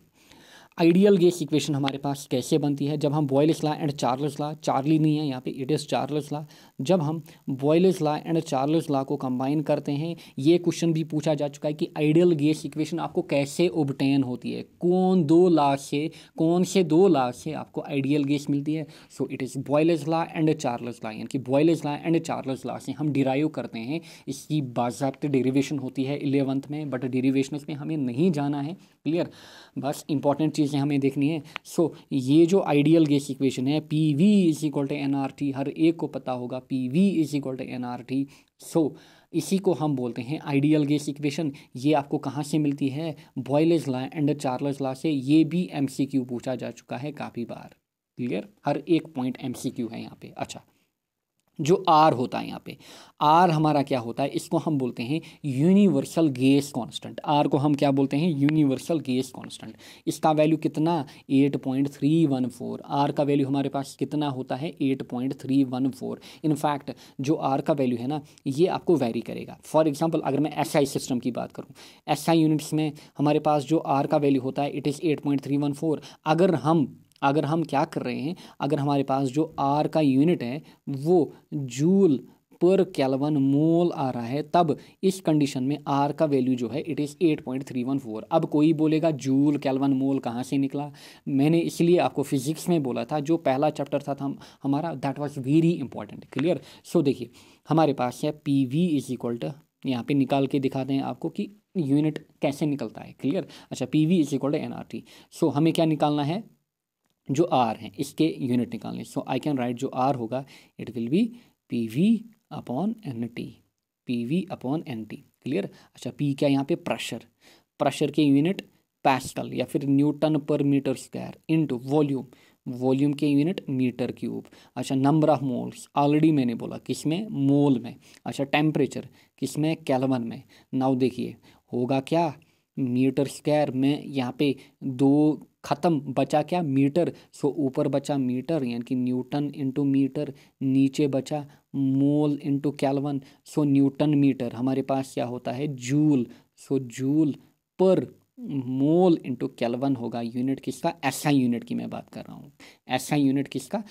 आइडियल गैस इक्वेशन हमारे पास कैसे बनती है जब हम Boyle's law and Charles law Charlie नहीं है यहाँ पे इट इज़ चार्लस ला जब हम बॉयलिस ला एंड चार्लस ला को कंबाइन करते हैं ये क्वेश्चन भी पूछा जा चुका है कि आइडियल गैस इक्वेशन आपको कैसे ओबटेन होती है कौन दो ला से कौन से दो ला से आपको आइडियल गैस मिलती है so it is Boyle's law and Charles law यानी कि बॉयलिस ला एंड चार्लस ला से हम डिराइव करते हैं इसकी बाजाब्त डेरीवेशन होती है इलेवंथ में बट डेरीवेशन में हमें नहीं जाना है क्लियर बस इंपॉर्टेंट चीज़ें हमें देखनी है सो so, ये जो आइडियल गैस इक्वेशन है P V is equal to N R T हर एक को पता होगा P V is equal to N R T so इसी को हम बोलते हैं आइडियल गैस इक्वेशन ये आपको कहाँ से मिलती है बॉयलेज ला एंड चार्लस ला से ये भी एम सी क्यू पूछा जा चुका है काफ़ी बार क्लियर हर एक पॉइंट एम सी क्यू है यहाँ पे अच्छा जो आर होता है यहाँ पे आर हमारा क्या होता है इसको हम बोलते हैं यूनिवर्सल गेस कांस्टेंट आर को हम क्या बोलते हैं यूनिवर्सल गेस कांस्टेंट इसका वैल्यू कितना 8.314 आर का वैल्यू हमारे पास कितना होता है 8.314 इनफैक्ट जो आर का वैल्यू है ना ये आपको वेरी करेगा फॉर एग्जांपल अगर मैं एस SI सिस्टम की बात करूँ एस SI यूनिट्स में हमारे पास जो आर का वैल्यू होता है इट इज़ एट अगर हम अगर हम क्या कर रहे हैं अगर हमारे पास जो आर का यूनिट है वो जूल पर कैलवन मोल आ रहा है तब इस कंडीशन में आर का वैल्यू जो है it is eight point three one four अब कोई बोलेगा जूल कैलवन मोल कहाँ से निकला मैंने इसलिए आपको फिजिक्स में बोला था जो पहला चैप्टर था, था हमारा that was very important clear so देखिए हमारे पास है P V is equal to यहाँ पे निकाल के दिखाते हैं आपको कि यूनिट कैसे निकलता है क्लियर अच्छा P V is equal to N R T so हमें क्या निकालना है जो आर हैं इसके यूनिट निकालने सो आई कैन राइट जो आर होगा it will be P V upon n T P V upon n T clear अच्छा पी क्या यहाँ पे प्रेशर प्रेशर के यूनिट पैस्टल या फिर न्यूटन पर metre square into volume volume के यूनिट मीटर क्यूब अच्छा नंबर ऑफ मोल्स ऑलरेडी मैंने बोला किस में मोल में अच्छा टेम्परेचर किस में कैलवन में नाउ देखिए होगा क्या मीटर स्क्वायर में यहाँ पे दो ख़त्म बचा क्या मीटर सो ऊपर बचा मीटर यानी कि न्यूटन इंटू मीटर नीचे बचा mole into kelvin so newton meter हमारे पास क्या होता है जूल सो जूल पर मोल इंटू कैलवन होगा यूनिट किसका ऐसा यूनिट की मैं बात कर रहा हूँ ऐसा यूनिट किसका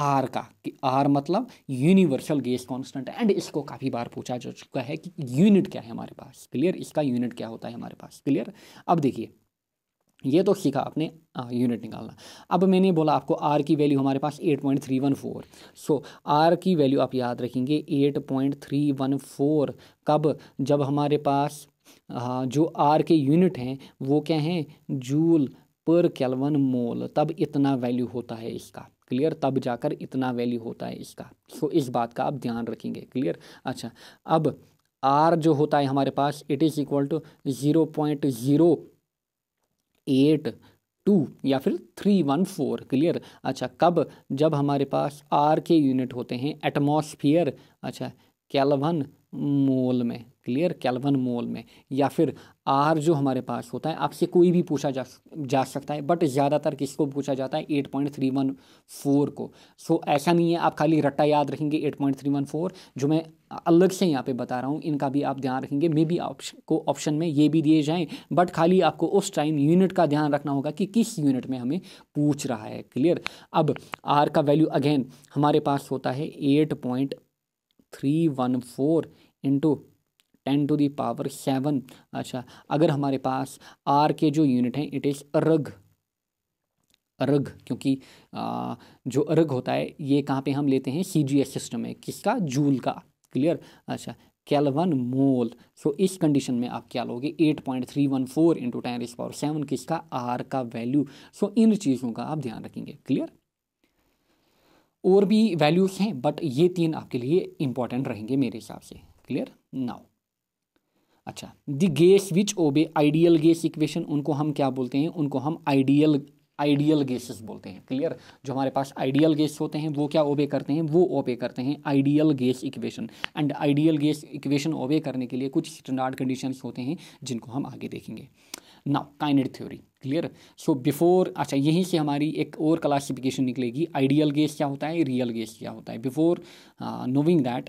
आर का कि आर मतलब यूनिवर्सल गैस कांस्टेंट एंड इसको काफ़ी बार पूछा जा चुका है कि यूनिट क्या है हमारे पास क्लियर इसका यूनिट क्या होता है हमारे पास क्लियर अब देखिए ये तो सीखा आपने यूनिट निकालना अब मैंने बोला आपको आर की वैल्यू हमारे पास eight point three one four so R की वैल्यू आप याद रखेंगे eight point three one four कब जब हमारे पास आ, जो आर के यूनिट हैं वो क्या हैं जूल पर कैलवन मोल तब इतना वैल्यू होता है इसका क्लियर तब जाकर इतना वैल्यू होता है इसका सो इस बात का आप ध्यान रखेंगे क्लियर अच्छा अब आर जो होता है हमारे पास it is equal to zero point zero eight two या फिर थ्री वन फोर क्लियर अच्छा कब जब हमारे पास आर के यूनिट होते हैं एटमॉस्फियर अच्छा कैलवन मोल में क्लियर कैलवन मोल में या फिर आर जो हमारे पास होता है आपसे कोई भी पूछा जा जा सकता है बट ज़्यादातर किसको पूछा जाता है eight point three one four को सो ऐसा नहीं है आप खाली रट्टा याद रखेंगे eight point three one four जो मैं अलग से यहाँ पे बता रहा हूँ इनका भी आप ध्यान रखेंगे मे बी ऑप्शन को ऑप्शन में ये भी दिए जाएँ बट खाली आपको उस टाइम यूनिट का ध्यान रखना होगा कि किस यूनिट में हमें पूछ रहा है क्लियर अब आर का वैल्यू अगेन हमारे पास होता है eight point three one four into ten to the power seven अच्छा अगर हमारे पास आर के जो यूनिट हैं इट इज़ रग अर्ग क्योंकि आ, जो अर्ग होता है ये कहाँ पे हम लेते हैं सी जी एस सिस्टम में किसका जूल का क्लियर अच्छा कैलवन मोल सो इस कंडीशन में आप क्या लोगे eight point three one four into ten इस पावर सेवन किसका आर का वैल्यू सो so, इन चीज़ों का आप ध्यान रखेंगे क्लियर और भी वैल्यूज़ हैं बट ये तीन आपके लिए इंपॉर्टेंट रहेंगे मेरे हिसाब से क्लियर नाउ अच्छा the gas which obey ideal gas equation उनको हम क्या बोलते हैं उनको हम आइडियल आइडियल गेसेस बोलते हैं क्लियर जो हमारे पास आइडियल गेस होते हैं वो क्या ओबे करते हैं वो ओबे करते हैं ideal gas equation and ideal gas equation obey करने के लिए कुछ स्टैंडर्ड कंडीशंस होते हैं जिनको हम आगे देखेंगे now kinetic theory clear so before अच्छा यहीं से हमारी एक और क्लासिफिकेशन निकलेगी आइडियल गैस क्या होता है रियल गैस क्या होता है बिफोर नोविंग दैट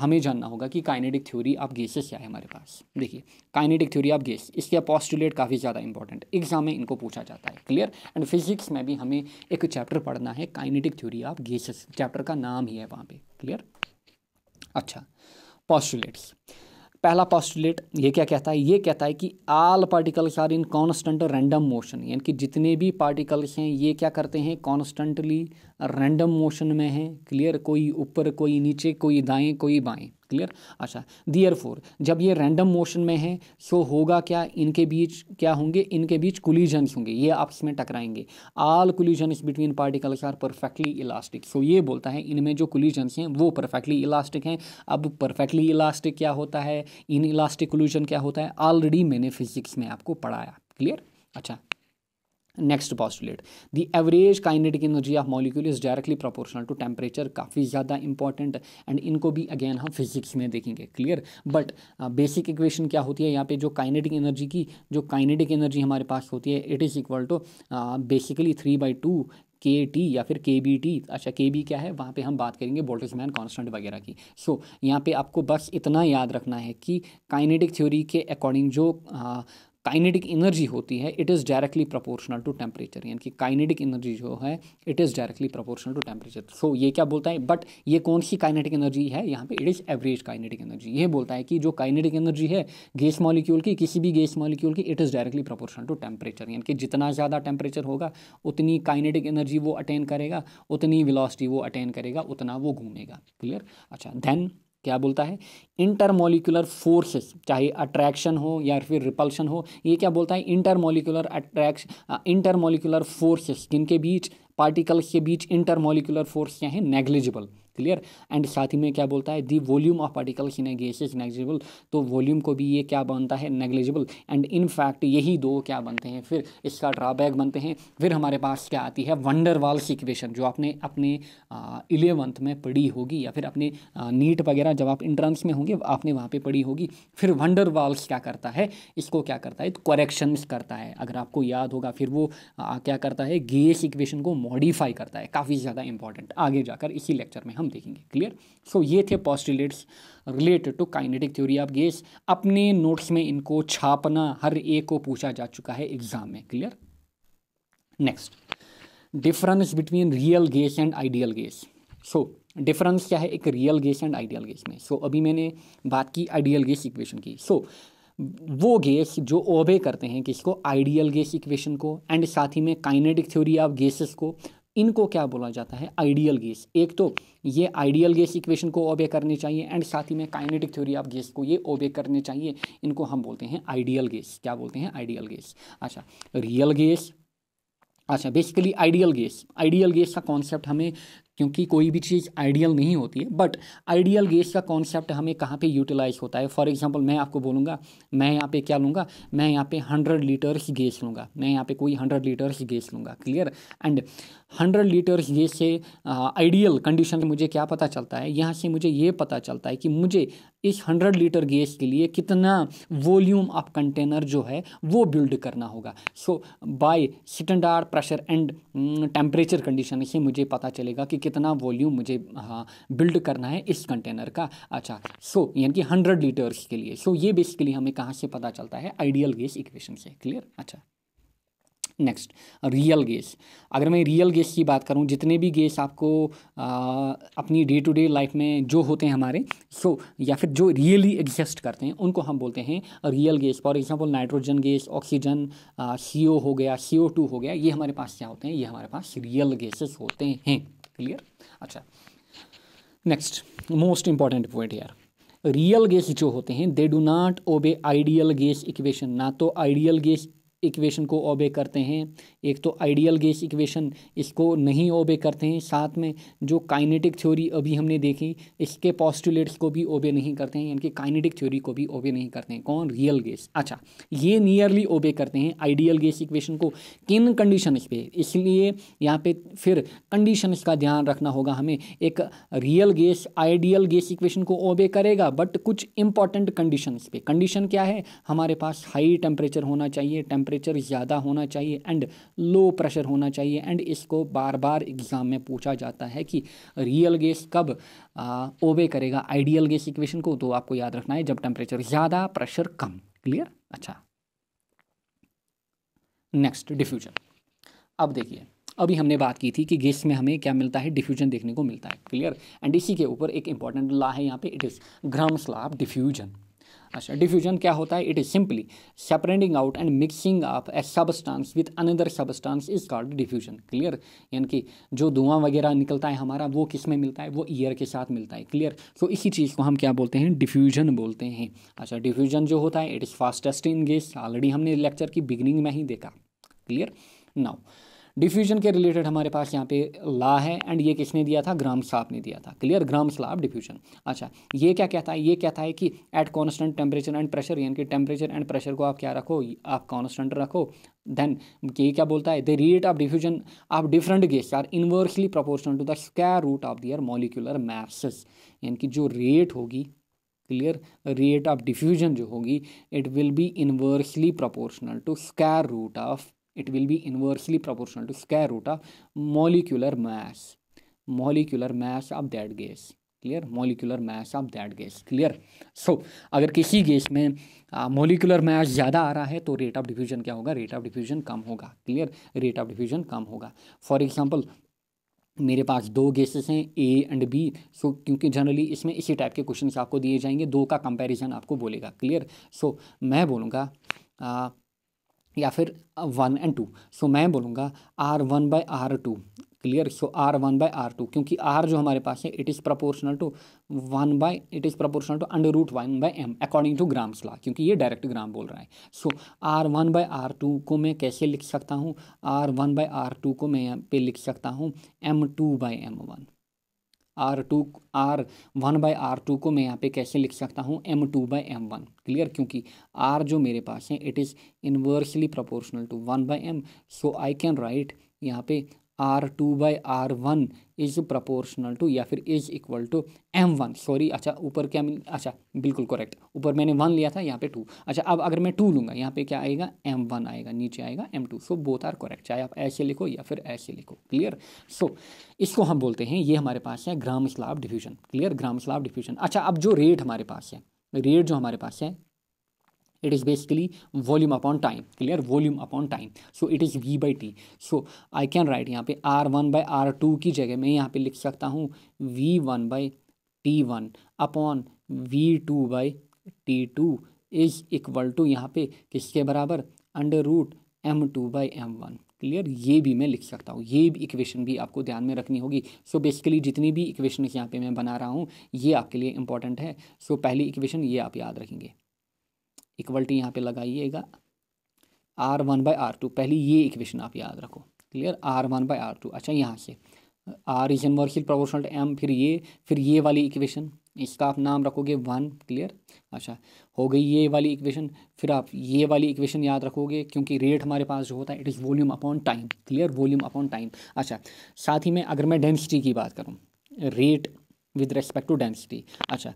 हमें जानना होगा कि काइनेटिक थ्योरी ऑफ गैसेस क्या है हमारे पास देखिए काइनेटिक थ्योरी ऑफ गैस इसके पॉस्टुलेट काफ़ी ज़्यादा इंपॉर्टेंट एग्जाम में इनको पूछा जाता है क्लियर एंड फिजिक्स में भी हमें एक चैप्टर पढ़ना है kinetic theory of gases chapter का नाम ही है वहाँ पर क्लियर अच्छा पॉस्टुलेट्स पहला पॉस्टुलेट ये क्या कहता है ये कहता है कि all particles are in constant random motion यानी कि जितने भी पार्टिकल्स हैं ये क्या करते हैं कॉन्स्टेंटली रैंडम मोशन में हैं क्लियर कोई ऊपर कोई नीचे कोई दाएं कोई बाएं क्लियर अच्छा दियर फोर जब ये रैंडम मोशन में है सो होगा क्या इनके बीच क्या होंगे इनके बीच कुलीजन्स होंगे ये आपस में टकराएंगे all collisions between particles are perfectly elastic so ये बोलता है इनमें जो कुलिजन्स हैं वो परफेक्टली इलास्टिक हैं अब परफेक्टली इलास्टिक क्या होता है इन इलास्टिक कुलीजन क्या होता है ऑलरेडी मैंने फिजिक्स में आपको पढ़ाया क्लियर अच्छा next postulate the average kinetic energy of molecule is directly proportional to temperature काफ़ी ज़्यादा इंपॉर्टेंट एंड इनको भी अगेन हम फिजिक्स में देखेंगे क्लियर बट बेसिक इक्वेशन क्या होती है यहाँ पे जो काइनेटिक एनर्जी की जो काइनेटिक एनर्जी हमारे पास होती है it is equal to basically three by two k T या फिर के बी टी अच्छा के बी क्या है वहाँ पे हम बात करेंगे बोल्टजमैन कॉन्स्टेंट वगैरह की सो so, यहाँ पे आपको बस इतना याद रखना है कि काइनेटिक थ्योरी के अकॉर्डिंग जो uh, काइनेटिक एनर्जी होती है it is directly proportional to temperature यानी कि काइनेटिक एनर्जी जो है it is directly proportional to temperature so ये क्या बोलता है बट ये कौन सी काइनेटिक एनर्जी है यहाँ पे it is average kinetic energy ये बोलता है कि जो काइनेटिक एनर्जी है गैस मॉलिक्यूल की किसी भी गैस मॉलिक्यूल की it is directly proportional to temperature यानी कि जितना ज़्यादा टेम्परेचर होगा उतनी काइनेटिक एनर्जी वो अटेन करेगा उतनी विलॉसिटी वो अटेन करेगा उतना वो घूमेगा क्लियर अच्छा देन क्या बोलता है इंटरमोलिकुलर फोर्सेस चाहे अट्रैक्शन हो या फिर रिपल्शन हो ये क्या बोलता है इंटरमोलिकुलर अट्रैक्श इंटरमोलिकुलर फोर्सेस जिनके बीच पार्टिकल्स के बीच इंटरमोलिकुलर फोर्स क्या है नेग्लिजिबल क्लियर एंड साथ ही में क्या बोलता है the volume of particles in a gas is negligible तो वॉल्यूम को भी ये क्या बनता है नेग्लिजिबल एंड इन फैक्ट यही दो क्या बनते हैं फिर इसका ड्रॉबैक बनते हैं फिर हमारे पास क्या आती है वंडरवाल्स इक्वेशन जो आपने अपने इलेवंथ में पढ़ी होगी या फिर अपने नीट वगैरह जब आप इंट्रेंस में होंगे आपने वहाँ पर पढ़ी होगी फिर वंडरवाल्स क्या करता है इसको क्या करता है तो करता है अगर आपको याद होगा फिर वो आ, क्या करता है गेस इक्वेशन को मॉडिफाई करता है काफ़ी ज़्यादा इंपॉर्टेंट आगे जाकर इसी लेक्चर में हम हम देखेंगे क्लियर सो so, ये थे postulates related to kinetic theory of gas अपने नोट्स में इनको छापना हर एक को पूछा जा चुका है एग्जाम में clear next difference between real gas and ideal gas so difference क्या है एक real gas and ideal gas में सो so, अभी मैंने बात की आइडियल गैस इक्वेशन की सो so, वो गैस जो ओबे करते हैं किसको आइडियल गैस इक्वेशन को एंड साथ ही में काइनेटिक थ्योरी ऑफ गैसेस को इनको क्या बोला जाता है आइडियल गैस एक तो ये आइडियल गैस इक्वेशन को ओबे करने चाहिए एंड साथ ही में काइनेटिक थ्योरी ऑफ गैस को ये ओबे करने चाहिए इनको हम बोलते हैं आइडियल गैस क्या बोलते हैं आइडियल गैस अच्छा रियल गैस अच्छा basically ideal gas ideal gas का कॉन्सेप्ट हमें क्योंकि कोई भी चीज़ आइडियल नहीं होती है बट आइडियल गैस का कॉन्सेप्ट हमें कहाँ पे यूटिलाइज होता है फॉर एग्जांपल मैं आपको बोलूँगा मैं यहाँ पे क्या लूँगा मैं यहाँ पे हंड्रेड लीटर्स गैस लूँगा मैं यहाँ पे कोई हंड्रेड लीटर्स गैस लूँगा clear and hundred litres gas से आइडियल कंडीशन में मुझे क्या पता चलता है यहाँ से मुझे ये पता चलता है कि मुझे इस हंड्रेड लीटर गैस के लिए कितना वॉल्यूम ऑफ कंटेनर जो है वो बिल्ड करना होगा so by standard pressure and temperature condition से मुझे पता चलेगा कि कितना वॉल्यूम मुझे हाँ बिल्ड करना है इस कंटेनर का अच्छा सो so, यानी कि हंड्रेड लीटर्स के लिए सो so, ये बेसिकली हमें कहाँ से पता चलता है आइडियल गैस इक्वेशन से क्लियर अच्छा नेक्स्ट रियल गैस अगर मैं रियल गैस की बात करूं जितने भी गैस आपको आ, अपनी डे टू डे लाइफ में जो होते हैं हमारे सो so, या फिर जो रियली एग्जिस्ट करते हैं उनको हम बोलते हैं real gas for example nitrogen gas oxygen सी हो गया सी हो गया ये हमारे पास क्या होते हैं ये हमारे पास रियल गैसेस होते हैं क्लियर अच्छा नेक्स्ट मोस्ट इंपॉर्टेंट पॉइंट यार रियल गेस जो होते हैं they do not obey ideal gas equation ना तो आइडियल गेस इक्वेशन को ओबे करते हैं एक तो आइडियल गैस इक्वेशन इसको नहीं ओबे करते हैं साथ में जो काइनेटिक थ्योरी अभी हमने देखी इसके पॉस्टुलेट्स को भी ओबे नहीं करते हैं यानी कि काइनेटिक थ्योरी को भी ओबे नहीं करते हैं कौन रियल गैस अच्छा ये नियरली ओबे करते हैं आइडियल गैस इक्वेशन को किन कंडीशन पे इसलिए यहाँ पे फिर कंडीशन का ध्यान रखना होगा हमें एक real gas ideal gas equation को ओबे करेगा बट कुछ इंपॉर्टेंट कंडीशन पे कंडीशन क्या है हमारे पास हाई टेम्परेचर होना चाहिए टेम्परेचर टेम्परेचर ज़्यादा होना चाहिए एंड लो प्रेशर होना चाहिए एंड इसको बार बार एग्ज़ाम में पूछा जाता है कि रियल गैस कब ओबे करेगा आइडियल गैस इक्वेशन को तो आपको याद रखना है जब टेम्परेचर ज़्यादा प्रेशर कम क्लियर अच्छा नेक्स्ट डिफ्यूजन अब देखिए अभी हमने बात की थी कि गैस में हमें क्या मिलता है डिफ्यूजन देखने को मिलता है क्लियर एंड इसी के ऊपर एक इंपॉर्टेंट लॉ है यहाँ पे इट इज़ ग्राम स्लाब ऑफ डिफ्यूजन अच्छा डिफ्यूजन क्या होता है it is simply separating out and mixing of a substance with another substance is called diffusion clear यानी कि जो धुआं वगैरह निकलता है हमारा वो किस में मिलता है वो ईयर के साथ मिलता है क्लियर सो so, इसी चीज़ को हम क्या बोलते हैं डिफ्यूजन बोलते हैं अच्छा डिफ्यूजन जो होता है it is fastest in gas already हमने लेक्चर की बिगनिंग में ही देखा क्लियर नाउ डिफ्यूजन के रिलेटेड हमारे पास यहाँ पे ला है एंड ये किसने दिया था ग्राम साफ ने दिया था क्लियर ग्राम स्लाब डिफ्यूजन अच्छा ये क्या कहता है ये कहता है कि at constant temperature and pressure यानी कि टेम्परेचर एंड प्रेशर को आप क्या रखो आप कॉन्स्टेंट रखो देन ये क्या बोलता है the rate of diffusion of different gas are inversely proportional to the square root of their molecular masses यानी कि जो रेट होगी क्लियर रेट ऑफ डिफ्यूजन जो होगी it will be inversely proportional to square root of it will be inversely proportional to square root of molecular mass molecular mass of that gas clear molecular mass of that gas clear so अगर किसी gas में molecular mess ज़्यादा आ रहा है तो rate of diffusion क्या होगा rate of diffusion कम होगा क्लियर रेट ऑफ डिफ्यूजन कम होगा फॉर एग्जांपल मेरे पास दो गेसेस हैं ए एंड बी सो क्योंकि जनरली इसमें इसी टाइप के क्वेश्चन आपको दिए जाएंगे दो का कंपैरिजन आपको बोलेगा क्लियर सो so, मैं बोलूँगा या फिर वन एंड टू सो मैं बोलूँगा R one by R two clear so R one by R two क्योंकि आर जो हमारे पास है it is proportional to one by it is proportional to under root one by M according to Graham's law क्योंकि ये direct Graham बोल रहा है सो R one by R two को मैं कैसे लिख सकता हूँ R one by R two को मैं यहाँ पे लिख सकता हूँ M two by M one R two R one by R two को मैं यहाँ पे कैसे लिख सकता हूँ M two by M one clear क्योंकि आर जो मेरे पास है it is inversely proportional to one by M so I can write यहाँ पे R two by R one is proportional to या फिर is equal to M one sorry अच्छा ऊपर क्या मिल अच्छा बिल्कुल करेक्ट ऊपर मैंने वन लिया था यहाँ पे टू अच्छा अब अगर मैं टू लूँगा यहाँ पे क्या आएगा एम वन आएगा नीचे आएगा M two so both are correct चाहे आप ऐसे लिखो या फिर ऐसे लिखो क्लियर सो so, इसको हम बोलते हैं ये हमारे पास है gram slab diffusion clear gram slab diffusion अच्छा अब जो रेट हमारे पास है रेट जो हमारे पास है it is basically volume upon time clear volume upon time so it is V by T so I can write यहाँ पे R one by R two की जगह मैं यहाँ पे लिख सकता हूँ V one by T one upon V two by T two is equal to यहाँ पे किसके बराबर under root M two by M one clear ये भी मैं लिख सकता हूँ ये भी इक्वेशन भी आपको ध्यान में रखनी होगी सो so बेसिकली जितनी भी इक्वेशन यहाँ पे मैं बना रहा हूँ ये आपके लिए इंपॉर्टेंट है सो so पहली इक्वेशन ये आप याद रखेंगे इक्वल्टी यहाँ पे लगाइएगा R one by R two पहले ये इक्वेशन आप याद रखो clear R one by R two अच्छा यहाँ से R is inversely proportional to M फिर ये फिर ये वाली इक्वेशन इसका आप नाम रखोगे वन क्लियर अच्छा हो गई ये वाली इक्वेशन फिर आप ये वाली इक्वेशन याद रखोगे क्योंकि रेट हमारे पास जो होता है it is volume upon time clear volume upon time अच्छा साथ ही में अगर मैं डेंसिटी की बात करूँ rate with respect to density अच्छा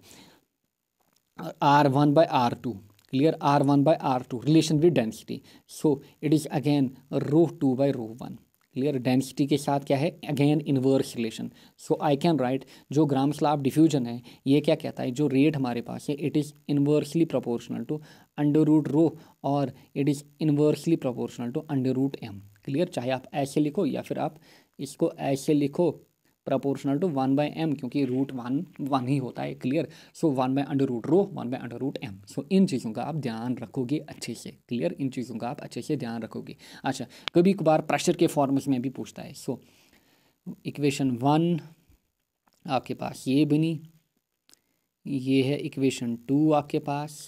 R one by R two clear R one by R two relation with density so it is again rho two by rho one clear density के साथ क्या है अगेन inverse relation so I can write जो Graham's slab diffusion है ये क्या कहता है जो रेट हमारे पास है it is inversely proportional to under root rho और it is inversely proportional to under root M clear चाहे आप ऐसे लिखो या फिर आप इसको ऐसे लिखो proportional to one by M क्योंकि रूट वन वन ही होता है clear so one by under root rho one by under root M so इन चीज़ों का आप ध्यान रखोगे अच्छे से क्लियर इन चीज़ों का आप अच्छे से ध्यान रखोगे अच्छा कभी कभार प्रेशर के फॉर्म्स में भी पूछता है सो इक्वेशन वन आपके पास ये बनी ये है इक्वेशन टू आपके पास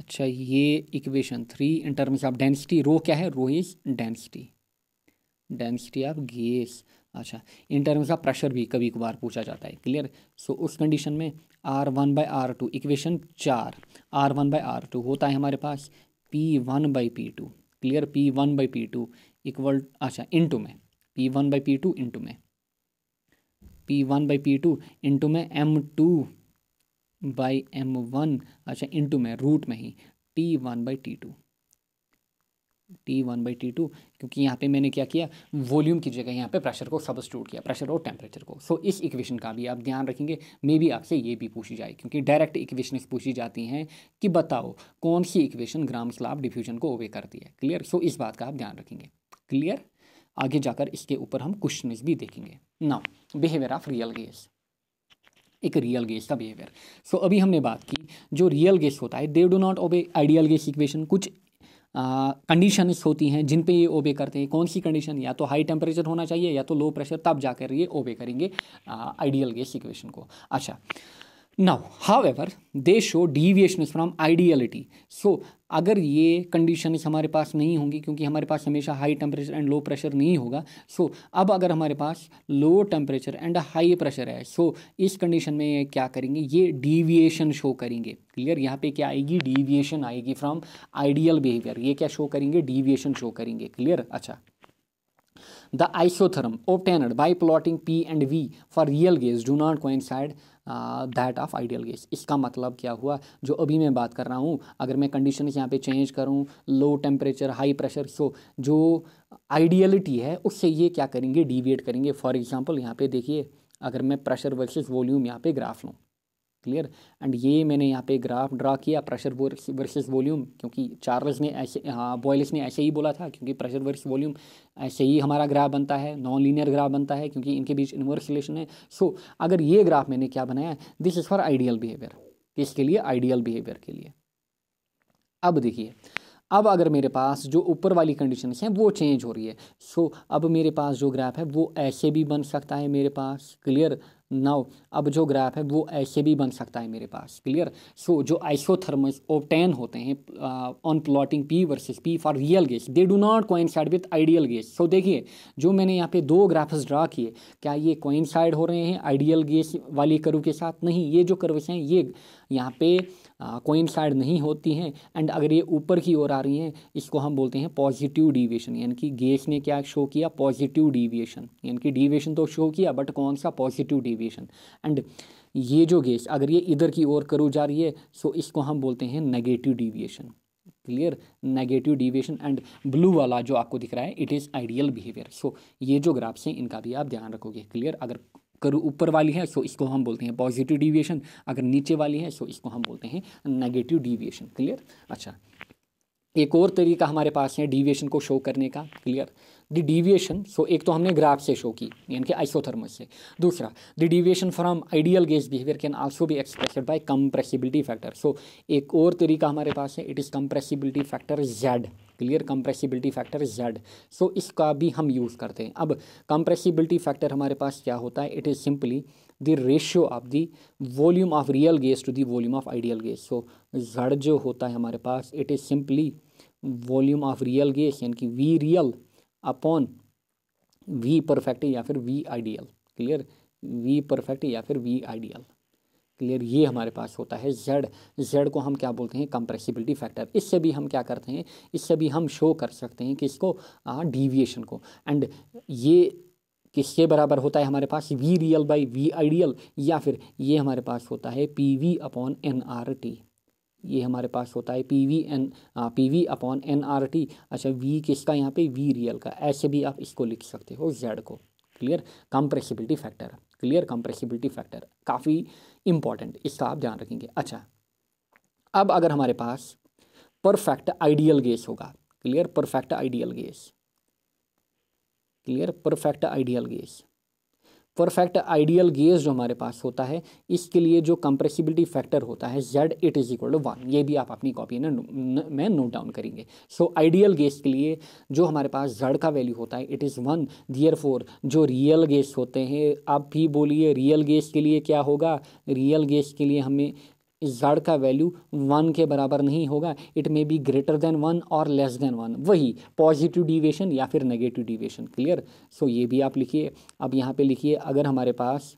अच्छा ये equation three in terms of density rho क्या है rho is density density of gas अच्छा इन टर्म्स का प्रेशर भी कभी कभार पूछा जाता है क्लियर सो so, उस कंडीशन में R one by R two equation चार R one by R two होता है हमारे पास P one by P two clear P one by P two equal अच्छा इंटू में P one by P two into में P one by P two into में M two by M one अच्छा into में root में ही T one by T to T one by T two क्योंकि यहाँ पे मैंने क्या किया वॉल्यूम की जगह यहाँ पे प्रेशर को सब्सटूट किया प्रेशर और टेम्परेचर को सो so, इस इक्वेशन का भी आप ध्यान रखेंगे मे भी आपसे ये भी पूछी जाए क्योंकि डायरेक्ट इक्वेशन पूछी जाती हैं कि बताओ कौन सी इक्वेशन ग्राम स्लाब डिफ्यूजन को ओवे करती है क्लियर सो so, इस बात का आप ध्यान रखेंगे क्लियर आगे जाकर इसके ऊपर हम क्वेश्चन भी देखेंगे now behaviour of real gas एक रियल गेस का बिहेवियर सो so, अभी हमने बात की जो रियल गेस होता है they do not obey ideal gas equation कुछ कंडीशंस होती हैं जिन पे ये ओबे करते हैं कौन सी कंडीशन या तो हाई टेम्परेचर होना चाहिए या तो लो प्रेशर तब जाकर ये ओबे करेंगे आइडियल गैस इक्वेशन को अच्छा now however they show deviation from ideality so अगर ये कंडीशंस हमारे पास नहीं होंगी क्योंकि हमारे पास हमेशा high temperature and low pressure नहीं होगा सो so, अब अगर हमारे पास low temperature and high pressure है सो so, इस कंडीशन में ये क्या करेंगे ये डिविएशन शो करेंगे क्लियर यहाँ पे क्या आएगी डिविएशन आएगी फ्रॉम आइडियल बिहेवियर ये क्या शो करेंगे डिविएशन शो करेंगे क्लियर अच्छा the isotherm obtained by plotting P and V for real gas do not को दैट ऑफ आइडियल गैस इसका मतलब क्या हुआ जो अभी मैं बात कर रहा हूँ अगर मैं कंडीशन यहाँ पे चेंज करूँ low temperature high pressure so जो आइडियलिटी है उससे ये क्या करेंगे डिविएट करेंगे फॉर एग्जाम्पल यहाँ पे देखिए अगर मैं प्रेशर वर्सेस वॉल्यूम यहाँ पे ग्राफ लूँ क्लियर एंड ये मैंने यहाँ पे ग्राफ ड्रा किया प्रेशर वर्सेस वॉल्यूम क्योंकि चार्ल्स ने ऐसे हाँ बॉयलिस ने ऐसे ही बोला था क्योंकि प्रेशर वर्स वॉल्यूम ऐसे ही हमारा ग्राफ बनता है नॉन लीनियर ग्राफ बनता है क्योंकि इनके बीच इन्वर्स रिलेशन है सो so, अगर ये ग्राफ मैंने क्या बनाया this is for ideal behaviour किसके लिए आइडियल बिहेवियर के लिए अब देखिए अब अगर मेरे पास जो ऊपर वाली कंडीशन है वो चेंज हो रही है सो so, अब मेरे पास जो ग्राफ है वो ऐसे भी बन सकता है मेरे पास क्लियर नाउ अब जो ग्राफ है वो ऐसे भी बन सकता है मेरे पास क्लियर सो so, जो आइसोथर्मस ओपटेन होते हैं on plotting P versus P for real gas they do not side with ideal gas so देखिए जो मैंने यहाँ पे दो ग्राफ्स ड्रा किए क्या ये साइड हो रहे हैं आइडियल गेस वाली कर्व के साथ नहीं ये जो करवस हैं ये यहाँ पे कोइन साइड नहीं होती हैं एंड अगर ये ऊपर की ओर आ रही हैं इसको हम बोलते हैं पॉजिटिव डिविएशन यानी कि गेस ने क्या शो किया पॉजिटिव डिविएशन यानी कि डिविएशन तो शो किया बट कौन सा पॉजिटिव डिविएशन एंड ये जो गेस अगर ये इधर की ओर करो जा रही है सो इसको हम बोलते हैं negative deviation clear negative deviation and blue वाला जो आपको दिख रहा है it is ideal behaviour so ये जो ग्राफ्स हैं इनका भी आप ध्यान रखोगे क्लियर अगर करो ऊपर वाली है सो इसको हम बोलते हैं पॉजिटिव डिविएशन अगर नीचे वाली है सो इसको हम बोलते हैं नेगेटिव डिविएशन क्लियर अच्छा एक और तरीका हमारे पास है डिविएशन को शो करने का क्लियर द डिविएशन सो एक तो हमने ग्राफ से शो की यानी कि आइसोथर्मस से दूसरा the deviation from ideal gas behaviour can also be expressed by compressibility factor so एक और तरीका हमारे पास है it is compressibility factor Z clear compressibility factor Z so इसका भी हम यूज़ करते हैं अब कंप्रेसिबिलिटी फैक्टर हमारे पास क्या होता है it is simply the ratio of the volume of real gas to the volume of ideal gas so Z जो होता है हमारे पास it is simply volume of real gas यानी कि V real upon V perfect या फिर V ideal clear V perfect या फिर वी आइडियल क्लियर ये हमारे पास होता है जेड जेड को हम क्या बोलते हैं कंप्रेसिबिलिटी फैक्टर इससे भी हम क्या करते हैं इससे भी हम शो कर सकते हैं कि इसको डिविएशन को एंड ये किसके बराबर होता है हमारे पास V real by V ideal या फिर ये हमारे पास होता है P V upon N R T ये हमारे पास होता है P V N P V upon N R T अच्छा वी किसका यहाँ पे वी रियल का ऐसे भी आप इसको लिख सकते हो जेड को clear compressibility factor clear compressibility factor काफ़ी इंपॉर्टेंट इसका आप ध्यान रखेंगे अच्छा अब अगर हमारे पास परफेक्ट आइडियल गैस होगा clear perfect ideal gas clear perfect ideal gas perfect ideal gas जो हमारे पास होता है इसके लिए जो कंप्रेसिबिलिटी फैक्टर होता है Z it is equal to one ये भी आप अपनी कॉपी में में नोट डाउन करेंगे सो आइडियल गेज के लिए जो हमारे पास जेड का वैल्यू होता है it is one therefore जो रियल गेज होते हैं आप भी बोलिए रियल गेज के लिए क्या होगा रियल गेज के लिए हमें जड का वैल्यू वन के बराबर नहीं होगा it may be greater than one और लेस देन वन वही पॉजिटिव डिविएशन या फिर नेगेटिव डिविएशन क्लियर सो ये भी आप लिखिए अब यहाँ पे लिखिए अगर हमारे पास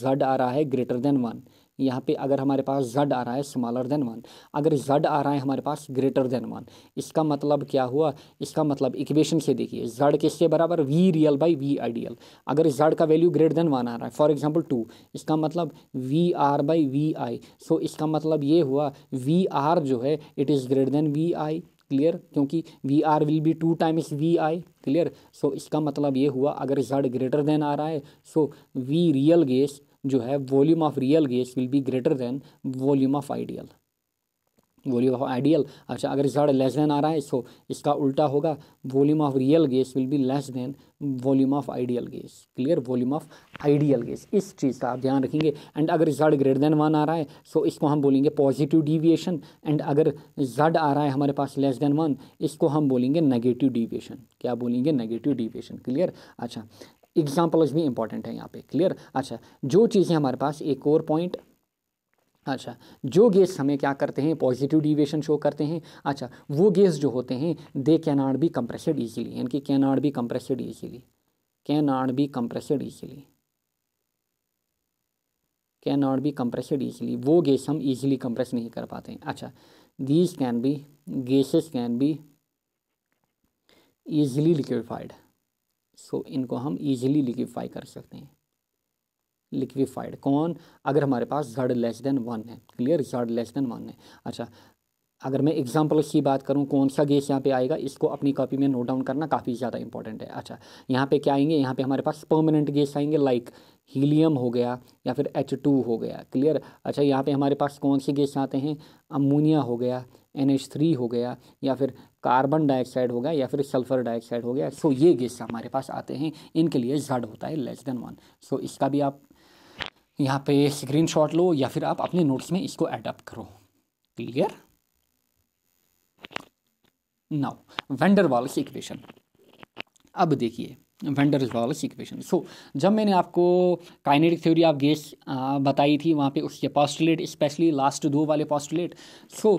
जड आ रहा है ग्रेटर देन वन यहाँ पे अगर हमारे पास जड आ रहा है स्मॉलर देन वन अगर जड आ रहा है हमारे पास ग्रेटर देन वन इसका मतलब क्या हुआ इसका मतलब इक्वेशन से देखिए जड किसके बराबर V real by V ideal अगर जड का वैल्यू ग्रेटर देन वन आ रहा है फॉर एग्जाम्पल टू इसका मतलब V R by V I so इसका मतलब ये हुआ वी आर जो है it is greater than V I clear क्योंकि V R will be two times V I clear so इसका मतलब ये हुआ अगर जड ग्रेटर देन आ रहा है सो वी रियल गेस जो है volume of real gas will be greater than volume of ideal volume of ideal अच्छा अगर रिजल्ट लेस देन आ रहा है सो इसका उल्टा होगा volume of real gas will be less than volume of ideal gas clear volume of ideal gas इस चीज़ का आप ध्यान रखेंगे एंड अगर रिजल्ट ग्रेटर देन वन आ रहा है सो इसको हम बोलेंगे पॉजिटिव डिविएशन एंड अगर जड आ रहा है हमारे पास लेस देन वन इसको हम बोलेंगे नेगेटिव डिविएशन क्या बोलेंगे नेगेटिव डिविएशन क्लियर अच्छा एग्जाम्पल्स भी इंपॉर्टेंट है यहाँ पे क्लियर अच्छा जो चीज़ें हमारे पास एक और पॉइंट अच्छा जो गेस हमें क्या करते हैं पॉजिटिव डिविएशन शो करते हैं अच्छा वो गेस जो होते हैं they can are be compressed easily यानी कि can are be compressed easily can are be compressed easily can are be compressed easily वो गेस हम ईजिली कंप्रेस नहीं कर पाते हैं अच्छा these can be gases can be easily liquefied so इनको हम ईजिली लिक्विफाई कर सकते हैं लिक्विफाइड कौन अगर हमारे पास जड़ लेस देन वन है clear Z less than one है अच्छा अगर मैं एग्जाम्पल्स की बात करूं कौन सा गेस यहाँ पे आएगा इसको अपनी कॉपी में नोट डाउन करना काफ़ी ज़्यादा इंपॉर्टेंट है अच्छा यहाँ पे क्या आएंगे यहाँ पे हमारे पास परमानेंट गेस आएंगे लाइक हीलियम हो गया या फिर एच टू हो गया क्लियर अच्छा यहाँ पे हमारे पास कौन से गेस आते हैं अमोनिया हो गया एन एच थ्री हो गया या फिर कार्बन डाइऑक्साइड हो गया या फिर सल्फर डाइऑक्साइड हो गया सो ये गैस हमारे पास आते हैं इनके लिए जड होता है लेस देन वन सो इसका भी आप यहाँ पे स्क्रीनशॉट लो या फिर आप अपने नोट्स में इसको एडप्ट करो clear now van der Waals equation अब देखिए वेंडर वाल्स इक्वेशन सो जब मैंने आपको काइनेटिक थ्योरी ऑफ गैस बताई थी वहाँ पे उसके पॉस्टुलेट स्पेशली लास्ट दो वाले पॉस्टुलेट सो so,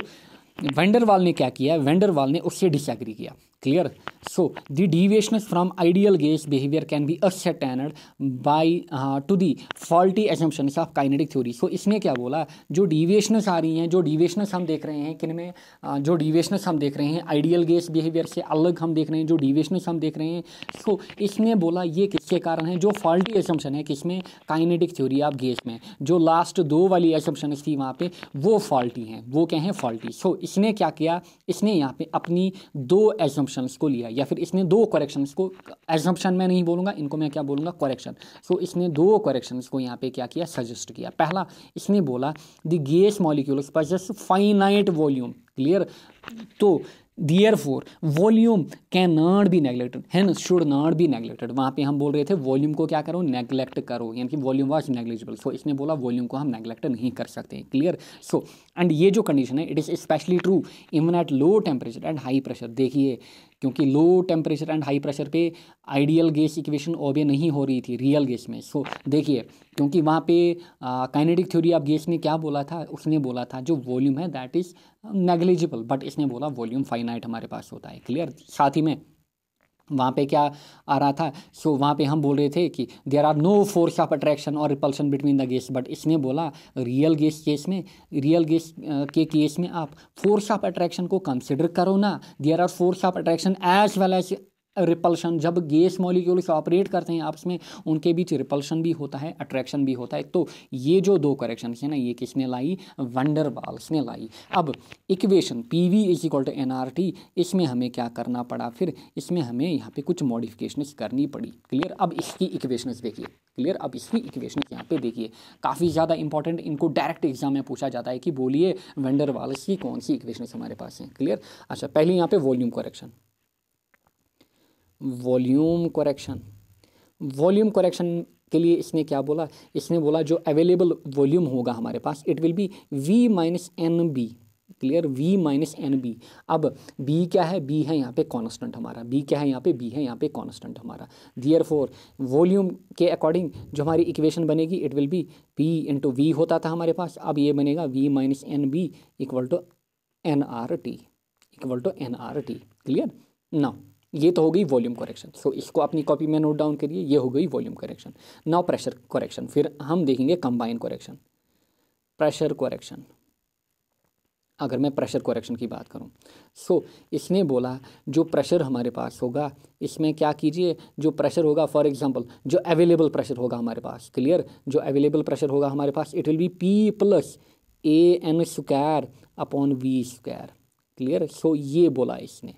वेंडरवाल ने क्या किया वेंडरवाल ने उससे डिसएग्री किया clear so the deviations from ideal gauge behavior can be ascertained by uh, to the faulty assumptions of kinetic theory so इसमें क्या बोला जो deviations आ रही हैं जो deviations हम देख रहे हैं किन में uh, जो deviations हम देख रहे हैं ideal gauge behavior से अलग हम देख रहे हैं जो deviations हम देख रहे हैं so इसने बोला ये किसके कारण है जो faulty assumption है किसमें kinetic theory आप gauge में जो last दो वाली assumptions थी वहाँ पे वो faulty हैं वो क्या हैं faulty so इसने क्या किया इसने यहाँ पे अपनी दो assumptions एजम्पन को लिया या फिर इसने दो करेक्शन को एजम्पन मैं नहीं बोलूंगा इनको मैं क्या बोलूंगा करेक्शन सो so, इसने दो करेक्शन को यहाँ पे क्या किया सजेस्ट किया पहला इसने बोला द गेस मॉलिक्यूल्स पर जस्ट फाइनाइट वॉल्यूम क्लियर तो therefore volume can not be neglected हैन शुड नॉट बी नेगलेक्टेड वहाँ पे हम बोल रहे थे वॉल्यूम को क्या करो नेगलेक्ट करो यानी कि वॉल्यूम वॉज नेग्लिजिबल सो इसने बोला वॉल्यूम को हम नेगलेक्ट नहीं कर सकते क्लियर सो एंड ये जो कंडीशन है it is specially true even at low temperature and high pressure देखिए क्योंकि low temperature and high pressure पे आइडियल गैस इक्वेशन ओबे नहीं हो रही थी रियल गैस में सो so, देखिए क्योंकि वहाँ पे काइनेटिक थ्योरी ऑफ गैस ने क्या बोला था उसने बोला था जो वॉल्यूम है दैट इज़ नेगलिजिबल बट इसने बोला वॉल्यूम फाइनाइट हमारे पास होता है क्लियर साथ ही में वहाँ पे क्या आ रहा था सो so, वहाँ पे हम बोल रहे थे कि there are no force of attraction और repulsion between the gas but इसने बोला रियल गेस केस में रियल गेस के केस में आप फोर्स ऑफ अट्रैक्शन को कंसिडर करो ना there are force of attraction as well as repulsion जब गैस मॉलिक्यूल्स ऑपरेट करते हैं आपस में उनके बीच रिपल्शन भी होता है अट्रैक्शन भी होता है तो ये जो दो करेक्शन है ना ये किसने लाई वंडरवाल्स ने लाई अब equation P V is equal to N R T इसमें हमें क्या करना पड़ा फिर इसमें हमें यहाँ पे कुछ मॉडिफिकेशन करनी पड़ी क्लियर अब इसकी इक्वेशन देखिए क्लियर अब इसकी इक्वेशन यहाँ पे देखिए काफ़ी ज़्यादा इंपॉर्टेंट इनको डायरेक्ट एग्जाम में पूछा जाता है कि बोलिए वेंडर की कौन सी इक्वेशन हमारे पास हैं क्लियर अच्छा पहले यहाँ पे volume correction volume correction volume correction के लिए इसने क्या बोला इसने बोला जो अवेलेबल वॉल्यूम होगा हमारे पास it will be V minus N B clear v minus N B अब b क्या है b है यहाँ पे कॉन्स्टेंट हमारा b क्या है यहाँ पे b है यहाँ पे कॉन्स्टेंट हमारा दियर फोर वॉल्यूम के अकॉर्डिंग जो हमारी इक्वेशन बनेगी it will be p into V होता था हमारे पास अब ये बनेगा v minus N B equal to N R T equal to N R T clear now ये तो हो गई वॉल्यूम करेक्शन सो इसको अपनी कॉपी में नोट डाउन करिए ये हो गई volume correction now pressure correction फिर हम देखेंगे कंबाइन करेक्शन प्रेशर करेक्शन अगर मैं प्रेशर करेक्शन की बात करूं सो so, इसने बोला जो प्रेशर हमारे पास होगा इसमें क्या कीजिए जो प्रेशर होगा फॉर एग्जांपल जो अवेलेबल प्रेशर होगा हमारे पास क्लियर जो अवेलेबल प्रेशर होगा हमारे पास it will be P plus A N square upon V square clear so ये बोला इसने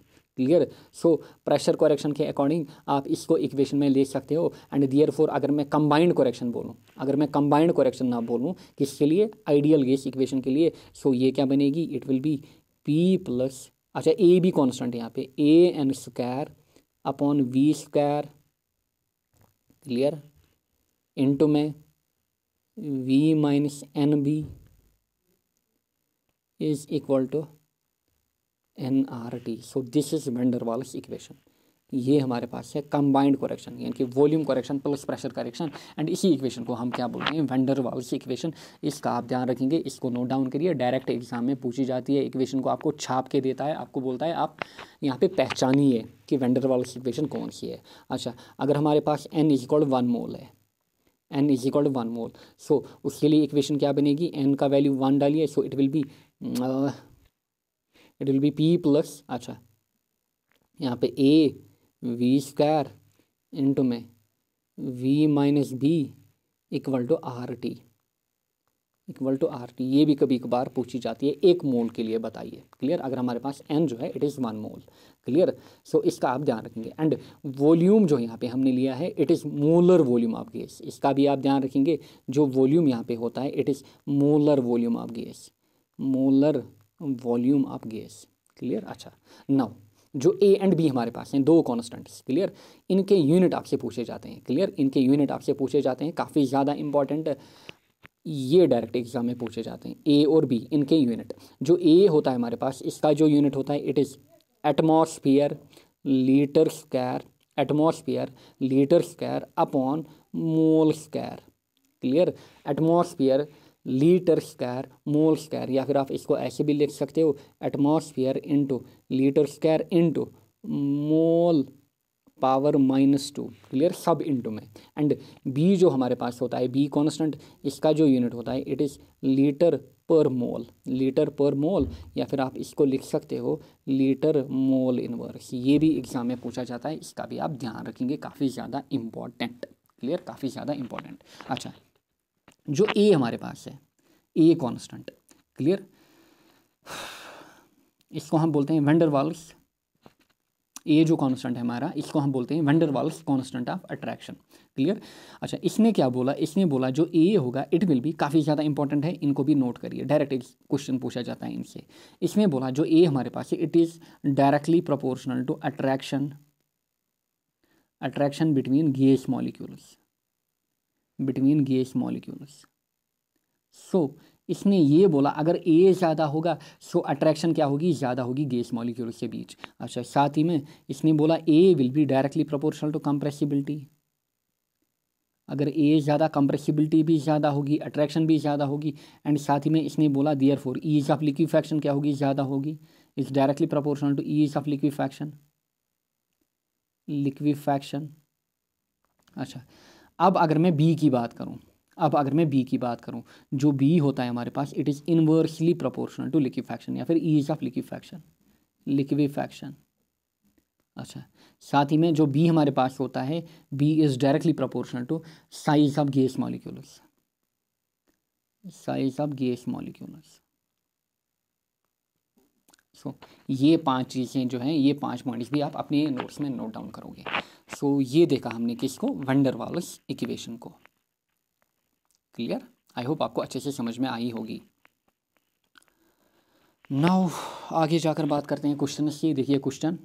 क्लियर सो प्रेशर कोरेक्शन के अकॉर्डिंग आप इसको इक्वेशन में ले सकते हो एंड दियर फोर अगर मैं कंबाइंड कोरेक्शन बोलूँ अगर मैं कंबाइंड कोरेक्शन ना बोलूँ किसके लिए आइडियल गेस इक्वेशन के लिए सो so ये क्या बनेगी it will be P plus अच्छा ए भी कॉन्स्टेंट यहाँ पे A N square upon V square clear into में V minus N B is equal to N R T so this is van der Waals equation ये हमारे पास है कंबाइंड करेक्शन यानी कि volume correction plus pressure correction and इसी equation को हम क्या बोलते हैं वेंडर इक्वेशन इसका आप ध्यान रखेंगे इसको नोट डाउन करिए डायरेक्ट एग्जाम में पूछी जाती है इक्वेशन को आपको छाप के देता है आपको बोलता है आप यहाँ पे पहचानिए कि वेंडर इक्वेशन कौन सी है अच्छा अगर हमारे पास N is equal one mole है N is equal one mole so उसके लिए इक्वेशन क्या बनेगी एन का वैल्यू वन डालिए so it will be it will be P plus अच्छा यहाँ पे ए वी स्क्वायर इंटू में V minus B equal to R T equal to R T ये भी कभी बार पूछी जाती है एक मोल के लिए बताइए क्लियर अगर हमारे पास एन जो है it is one mole clear so इसका आप ध्यान रखेंगे एंड वॉल्यूम जो यहाँ पे हमने लिया है it is molar volume of gas इसका भी आप ध्यान रखेंगे जो वॉल्यूम यहाँ पे होता है it is molar volume of gas molar volume of gas clear अच्छा नौ जो ए एंड बी हमारे पास हैं दो कॉन्स्टेंट्स क्लियर इनके यूनिट आपसे पूछे जाते हैं क्लियर इनके यूनिट आपसे पूछे जाते हैं काफ़ी ज़्यादा इंपॉर्टेंट ये डायरेक्ट एग्जाम में पूछे जाते हैं ए और बी इनके यूनिट जो ए होता है हमारे पास इसका जो यूनिट होता है it is atmosphere litre square atmosphere litre square upon mole square clear atmosphere litre square mole square या फिर आप इसको ऐसे भी लिख सकते हो atmosphere into litre square into mole power minus two clear सब इंटू में एंड बी जो हमारे पास होता है बी कांस्टेंट इसका जो यूनिट होता है इट इज़ लीटर पर मोल लीटर पर मोल या फिर आप इसको लिख सकते हो लीटर मोल इनवर्स ये भी एग्ज़ाम में पूछा जाता है इसका भी आप ध्यान रखेंगे काफ़ी ज़्यादा इम्पॉर्टेंट क्लियर काफ़ी ज़्यादा इम्पॉर्टेंट अच्छा जो ए हमारे पास है ए कांस्टेंट क्लियर इसको हम बोलते हैं वेंडर वाल्स ए जो कांस्टेंट है हमारा इसको हम बोलते हैं van der Waals constant of attraction clear अच्छा इसने क्या बोला इसने बोला जो ए होगा इट विल भी काफ़ी ज़्यादा इंपॉर्टेंट है इनको भी नोट करिए डायरेक्ट एक क्वेश्चन पूछा जाता है इनसे इसने बोला जो ए हमारे पास है it is directly proportional to attraction attraction between gas molecules between gas molecules so इसने ये बोला अगर ए ज़्यादा होगा सो अट्रैक्शन क्या होगी ज़्यादा होगी गेस मॉलिक्यूल्स के बीच अच्छा साथ ही में इसने बोला A will be directly proportional to compressibility अगर ए ज़्यादा कंप्रेसिबिलिटी भी ज़्यादा होगी अट्रैक्शन भी ज़्यादा होगी एंड साथ ही में इसने बोला therefore ease of liquefaction क्या होगी ज़्यादा होगी is directly proportional to ease of liquefaction liquefaction अच्छा अब अगर मैं बी की बात करूँ अब अगर मैं बी की बात करूँ जो बी होता है हमारे पास it is inversely proportional to liquefaction या फिर ईज ऑफ लिक्विफैक्शन लिक्विफैक्शन अच्छा साथ ही में जो बी हमारे पास होता है B is directly proportional to size of gas molecules size of gas molecules so so, ये पांच चीज़ें जो हैं ये पांच पॉइंट्स भी आप अपने नोट्स में नोट डाउन करोगे सो so, ये देखा हमने किसको वंडर वालस इक्वेशन को क्लियर आई होप आपको अच्छे से समझ में आई होगी नाउ आगे जाकर बात करते हैं क्वेश्चन की देखिए क्वेश्चन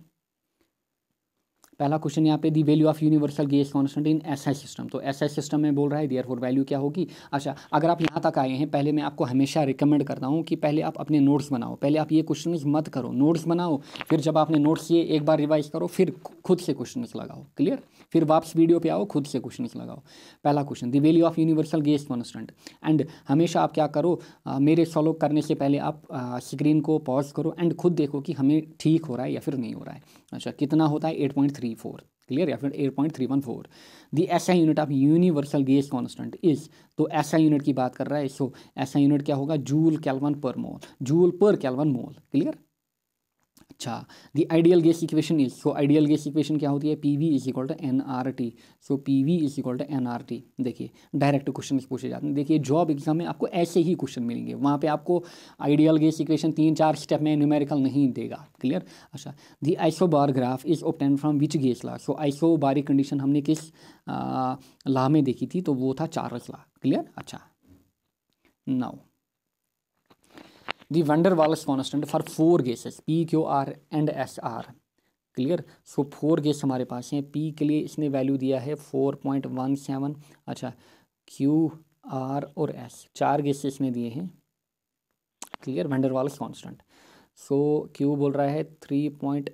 पहला क्वेश्चन यहाँ पे the value of universal gas constant in S system तो एस सिस्टम में बोल रहा है फोर वैल्यू क्या होगी अच्छा अगर आप यहाँ तक आए हैं पहले मैं आपको हमेशा रिकमेंड करता हूँ कि पहले आप अपने नोट्स बनाओ पहले आप ये क्वेश्चन मत करो नोट्स बनाओ फिर जब आपने नोट्स ये एक बार रिवाइज करो फिर खुद से क्वेश्चन लगाओ क्लियर फिर वापस वीडियो पर आओ खुद से क्वेश्चन लगाओ पहला question the value of universal gas constant and हमेशा आप क्या करो आ, मेरे सॉल्व करने से पहले आप स्क्रीन को पॉज करो एंड खुद देखो कि हमें ठीक हो रहा है या फिर नहीं हो रहा है अच्छा कितना होता है eight point three four clear या फिर eight point three one four the S I unit of universal gas constant is तो एस आई यूनिट की बात कर रहा है सो एस आई यूनिट क्या होगा जूल कैलवन पर mole joule per kelvin mole clear अच्छा the ideal gas equation is so ideal gas equation क्या होती है P V is equal to N R T so P V is equal to N R T देखिए direct question पूछे जाते हैं देखिए job exam में आपको ऐसे ही क्वेश्चन मिलेंगे वहाँ पे आपको आइडियल गैस इक्वेशन तीन चार स्टेप में न्यूमेरिकल नहीं देगा क्लियर अच्छा the isobar graph is obtained from which gas law so isobaric condition हमने किस ला में देखी थी तो वो था चार्ल्स ला क्लियर अच्छा now the van der Waals constant for four gases P, Q, R and S, R clear so four gas हमारे पास हैं पी के लिए इसने वैल्यू दिया है फोर पॉइंट वन सेवन अच्छा क्यू आर और एस चार गेस इसने दिए हैं clear van der Waals constant so Q बोल रहा है थ्री पॉइंट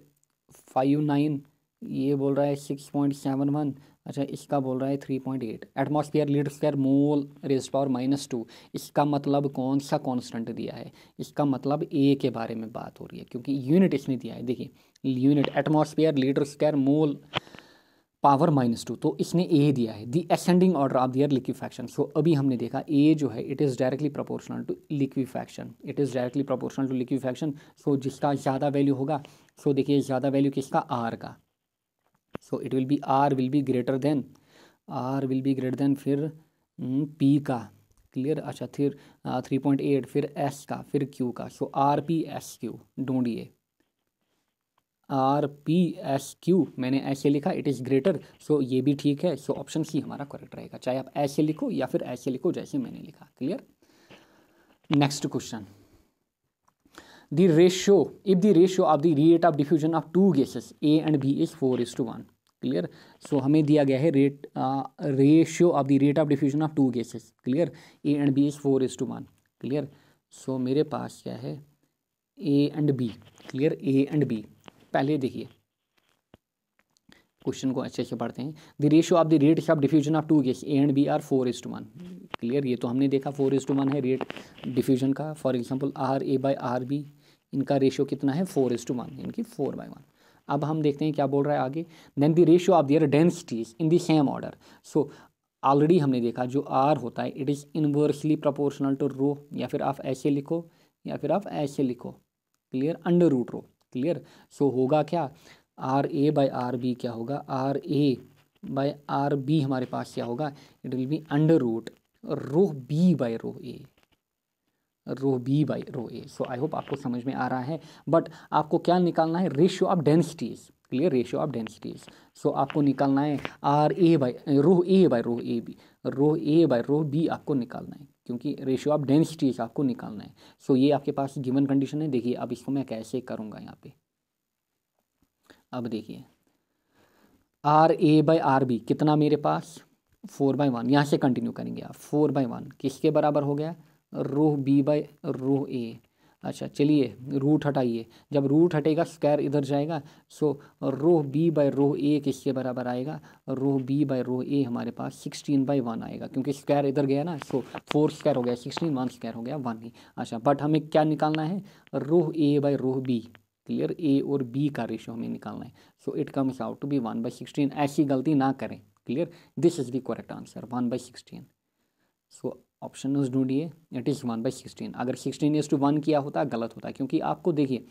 फाइव नाइन ये बोल रहा है सिक्स पॉइंट सेवन वन अच्छा इसका बोल रहा है three point eight atmosphere litre square mole raise power minus two इसका मतलब कौन सा कांस्टेंट दिया है इसका मतलब ए के बारे में बात हो रही है क्योंकि यूनिट इसने दिया है देखिए unit atmosphere litre square mole power minus two तो इसने ए दिया है the ascending order of their liquefaction so अभी हमने देखा ए जो है it is directly proportional to liquefaction it is directly proportional to liquefaction so जिसका ज़्यादा वैल्यू होगा सो so देखिए ज़्यादा वैल्यू किसका आर का so it will be R will be greater than R will be greater than फिर P hmm, का clear अच्छा फिर थ्री पॉइंट एट फिर एस का फिर क्यू का so R P S Q ढूंढिए आर पी एस क्यू मैंने ऐसे लिखा इट इज़ ग्रेटर सो ये भी ठीक है सो ऑप्शन सी हमारा करेक्ट रहेगा चाहे आप ऐसे लिखो या फिर ऐसे लिखो जैसे मैंने लिखा clear next question the ratio, if the ratio of the rate of diffusion of two gases A and B is four is to one clear so हमें दिया गया है rate ratio of the rate of diffusion of two gases clear A and B is four is to one clear so मेरे पास क्या है A and B clear A and B पहले देखिए क्वेश्चन को अच्छे से पढ़ते हैं the ratio of the rate of diffusion of two gas A and B are four is to one clear ये तो हमने देखा फोर इज टू वन है रेट डिफ्यूजन का for example R A by R B इनका ratio कितना है four is to one इनकी फोर बाई वन अब हम देखते हैं क्या बोल रहा है आगे then the ratio of their densities in the same order so already हमने देखा जो आर होता है it is inversely proportional to rho या फिर आप ऐसे लिखो या फिर आप ऐसे लिखो clear under root rho clear so होगा क्या R A by R B क्या होगा R A by R B हमारे पास क्या होगा it will be under root rho B by rho A rho B by rho A so I hope आपको समझ में आ रहा है बट आपको क्या निकालना है ratio of densities clear ratio of densities so आपको निकालना है R A by rho A by rho A B rho A by rho B आपको निकालना है क्योंकि रेशियो ऑफ डेंसिटीज़ आपको निकालना है सो so, ये आपके पास गिवन कंडीशन है देखिए अब इसको मैं कैसे करूँगा यहाँ पे अब देखिए R A by R B कितना मेरे पास फोर बाई वन यहाँ से कंटिन्यू करेंगे आप फोर बाई वन किसके बराबर हो गया रूह बी बाय रूह ए अच्छा चलिए रूट हटाइए जब रूट हटेगा स्क्वायर इधर जाएगा सो रोह बी बाय रोह ए किसके बराबर आएगा रोह बी बाय रोह ए हमारे पास सिक्सटीन बाई वन आएगा क्योंकि स्क्वायर इधर गया ना सो फोर स्क्वायर हो गया सिक्सटीन वन स्क्वायर हो गया वन ही अच्छा बट हमें क्या निकालना है rho A by rho B clear A और बी का रेशो हमें निकालना है so it comes out to be one by sixteen ऐसी गलती ना करें clear this is the correct answer one by sixteen so option ढूंढिए it is one by sixteen अगर सिक्सटीन इज टू वन किया होता गलत होता क्योंकि आपको देखिए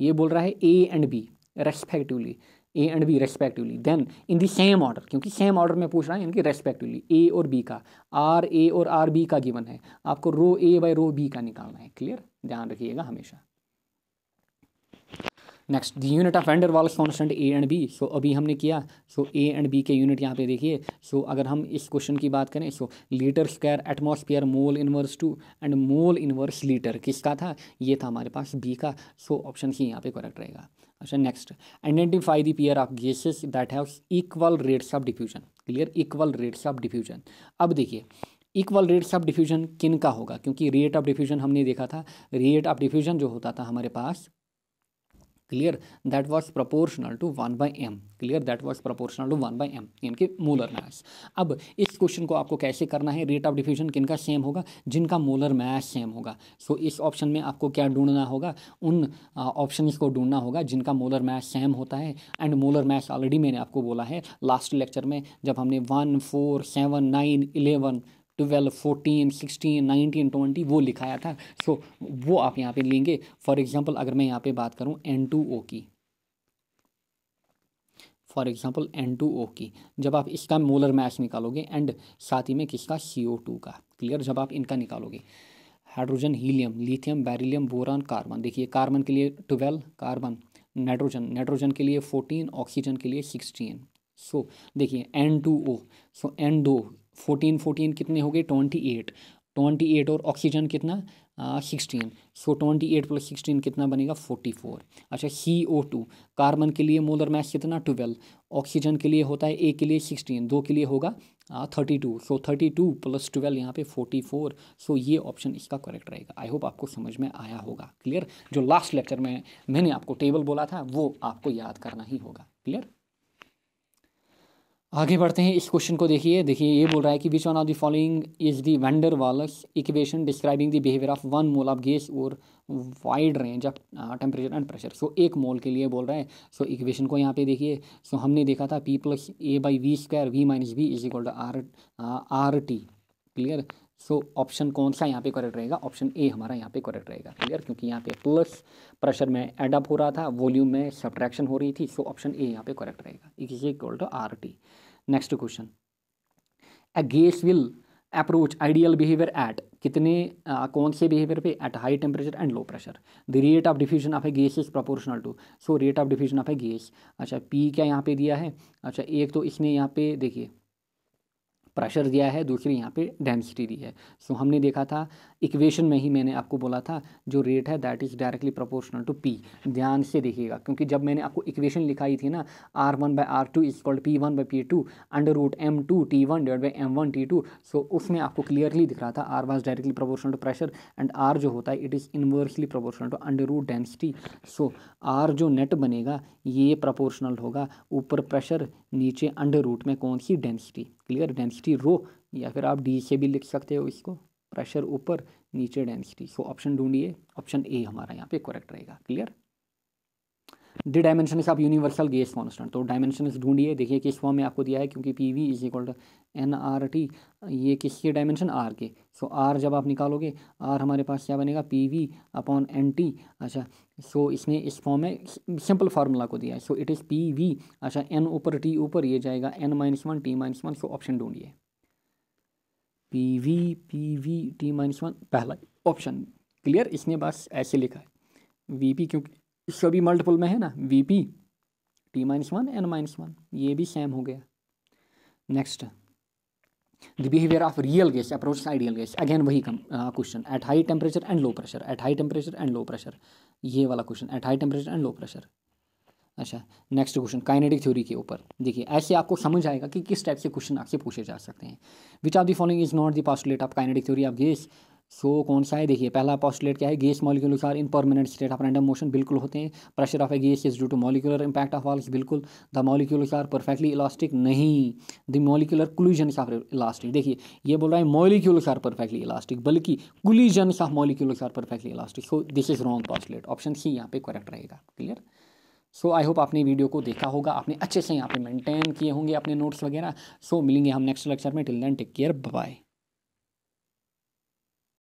ये बोल रहा है A and B respectively A and B respectively then in the same order क्योंकि सेम ऑर्डर में पूछ रहा है इनकी रेस्पेक्टिवली ए और बी का आर ए और आर बी का गिवन है आपको रो ए बाई रो बी का निकालना है क्लियर ध्यान रखिएगा हमेशा next the unit of van der Waals constant A and B so अभी हमने किया सो ए एंड बी के यूनिट यहाँ पे देखिए सो so, अगर हम इस क्वेश्चन की बात करें so litre square atmosphere mole inverse two and mole inverse litre किसका था ये था हमारे पास बी का सो ऑप्शन सी यहाँ पे करेक्ट रहेगा अच्छा next identify the pair of gases that have equal rates of diffusion clear equal rates of diffusion अब देखिए इक्वल रेट्स ऑफ डिफ्यूजन किन का होगा क्योंकि रेट ऑफ डिफ्यूजन हमने देखा था रेट ऑफ डिफ्यूजन जो होता था हमारे पास clear that was proportional to one by M clear that was proportional to one by M इनके मोलर मैस अब इस क्वेश्चन को आपको कैसे करना है रेट ऑफ डिफ्यूजन किनका सेम होगा जिनका मोलर मैस सेम होगा सो so, इस ऑप्शन में आपको क्या ढूंढना होगा उन ऑप्शन को ढूंढना होगा जिनका मोलर मैस सेम होता है एंड मोलर मैस ऑलरेडी मैंने आपको बोला है लास्ट लेक्चर में जब हमने one four seven nine eleven twelve fourteen sixteen nineteen twenty वो लिखाया था सो so, वो आप यहाँ पे लेंगे फॉर एग्जांपल अगर मैं यहाँ पे बात करूँ एन टू ओ की for example N two O की जब आप इसका मोलर मैच निकालोगे एंड साथ ही में किसका सी ओ टू का क्लियर जब आप इनका निकालोगे hydrogen helium lithium beryllium boron carbon देखिए कार्बन के लिए ट्वेल्व कार्बन नाइट्रोजन नाइट्रोजन के लिए फोर्टीन ऑक्सीजन के लिए सिक्सटीन सो so, देखिए N two O so N दो फोर्टीन फोर्टीन कितने हो गए ट्वेंटी एट ट्वेंटी एट और ऑक्सीजन कितना sixteen so twenty eight plus sixteen कितना बनेगा फोर्टी फोर अच्छा सी ओ टू कार्बन के लिए मोलर मैस कितना ट्वेल्व ऑक्सीजन के लिए होता है ए के लिए सिक्सटीन दो के लिए होगा thirty two so thirty two plus twelve यहाँ पे फोर्टी फोर सो ये ऑप्शन इसका करेक्ट रहेगा आई होप आपको समझ में आया होगा क्लियर जो लास्ट लेक्चर में मैंने आपको टेबल बोला था वो आपको याद करना ही होगा क्लियर आगे बढ़ते हैं इस क्वेश्चन को देखिए देखिए ये बोल रहा है कि which one of the following is the van der Waals equation describing the behaviour of one mole of gas और wide range of temperature and pressure so एक मोल के लिए बोल रहा है सो so, इक्वेशन को यहाँ पे देखिए सो so, हमने देखा था P plus a by V square V minus b is equal to R R T clear so option कौन सा यहाँ पे करेक्ट रहेगा ऑप्शन ए हमारा यहाँ पे करेक्ट रहेगा क्लियर क्योंकि यहाँ पे प्लस प्रेशर में एडअप हो रहा था वॉल्यूम में सब्ट्रैक्शन हो रही थी सो ऑप्शन ए यहाँ पे करेक्ट रहेगा is equal to R T next question a gas will approach ideal behaviour at कितने आ, कौन से बिहेवियर पे at high temperature and low pressure the rate of diffusion of a gas is proportional to so rate of diffusion of a gas अच्छा P क्या यहाँ पे दिया है अच्छा एक तो इसने यहाँ पे देखिए प्रेशर दिया है दूसरी यहाँ पे डेंसिटी दी है सो so, हमने देखा था इक्वेशन में ही मैंने आपको बोला था जो रेट है that is directly proportional to P ध्यान से देखिएगा क्योंकि जब मैंने आपको इक्वेशन लिखाई थी ना R one by R two is called P one by P two under root M two T one divide by M one T two so उसमें आपको क्लियरली दिख रहा था R was directly proportional to pressure and R जो होता है it is inversely proportional to under root density so R जो net बनेगा ये प्रोपोर्शनल होगा ऊपर प्रेशर नीचे अंडर रूट में कौन सी डेंसिटी क्लियर डेंसिटी रो या फिर आप डी से भी लिख सकते हो इसको प्रेशर ऊपर नीचे डेंसिटी सो ऑप्शन ढूंढिए ऑप्शन ए हमारा यहाँ पे करेक्ट रहेगा क्लियर द डायमेंशन ऑफ आप यूनिवर्सल गेस कॉन्स्टेंट तो डायमेंशन ढूंढिए देखिए किस फॉर्म में आपको दिया है क्योंकि P V is equal to N R T ये किसके डायमेंशन आर के सो so, आर जब आप निकालोगे आर हमारे पास क्या बनेगा P V upon n T अच्छा सो so, इसने इस फॉर्म में सिंपल फार्मूला को दिया है so it is P V अच्छा एन ऊपर टी ऊपर ये जाएगा n minus one T minus one so option ढूंढिए P V P V T minus one पहला ऑप्शन क्लियर इसने बस ऐसे लिखा है वी पी क्योंकि सभी मल्टीपल में है ना V P T minus one n minus one ये भी सेम हो गया next the behaviour of real gas approach ideal gas again वही कम question at high temperature and low pressure at high temperature and low pressure ये वाला question at high temperature and low pressure अच्छा next question kinetic theory के ऊपर देखिए ऐसे आपको समझ आएगा कि किस टाइप से क्वेश्चन आपसे पूछे जा सकते हैं which are the following is not the postulate of kinetic theory of gas so so, कौन सा है देखिए पहला पॉस्टुलेट क्या है gas molecule are in permanent state of random motion बिल्कुल होते हैं pressure of a gas is due to molecular impact of walls बिल्कुल the molecules are perfectly elastic नहीं the molecular collision of elastic देखिए ये बोल रहा है मॉलिक्यूल्स आर परफेक्टली इलास्टिक बल्कि collision of molecules are perfectly elastic so this is wrong postulate option C यहाँ पे करेक्ट रहेगा क्लियर सो आई होप आपने वीडियो को देखा होगा आपने अच्छे से यहाँ पे मेंटेन किए होंगे अपने नोट्स वगैरह सो so, मिलेंगे हम नेक्स्ट लेक्चर में till then take care bye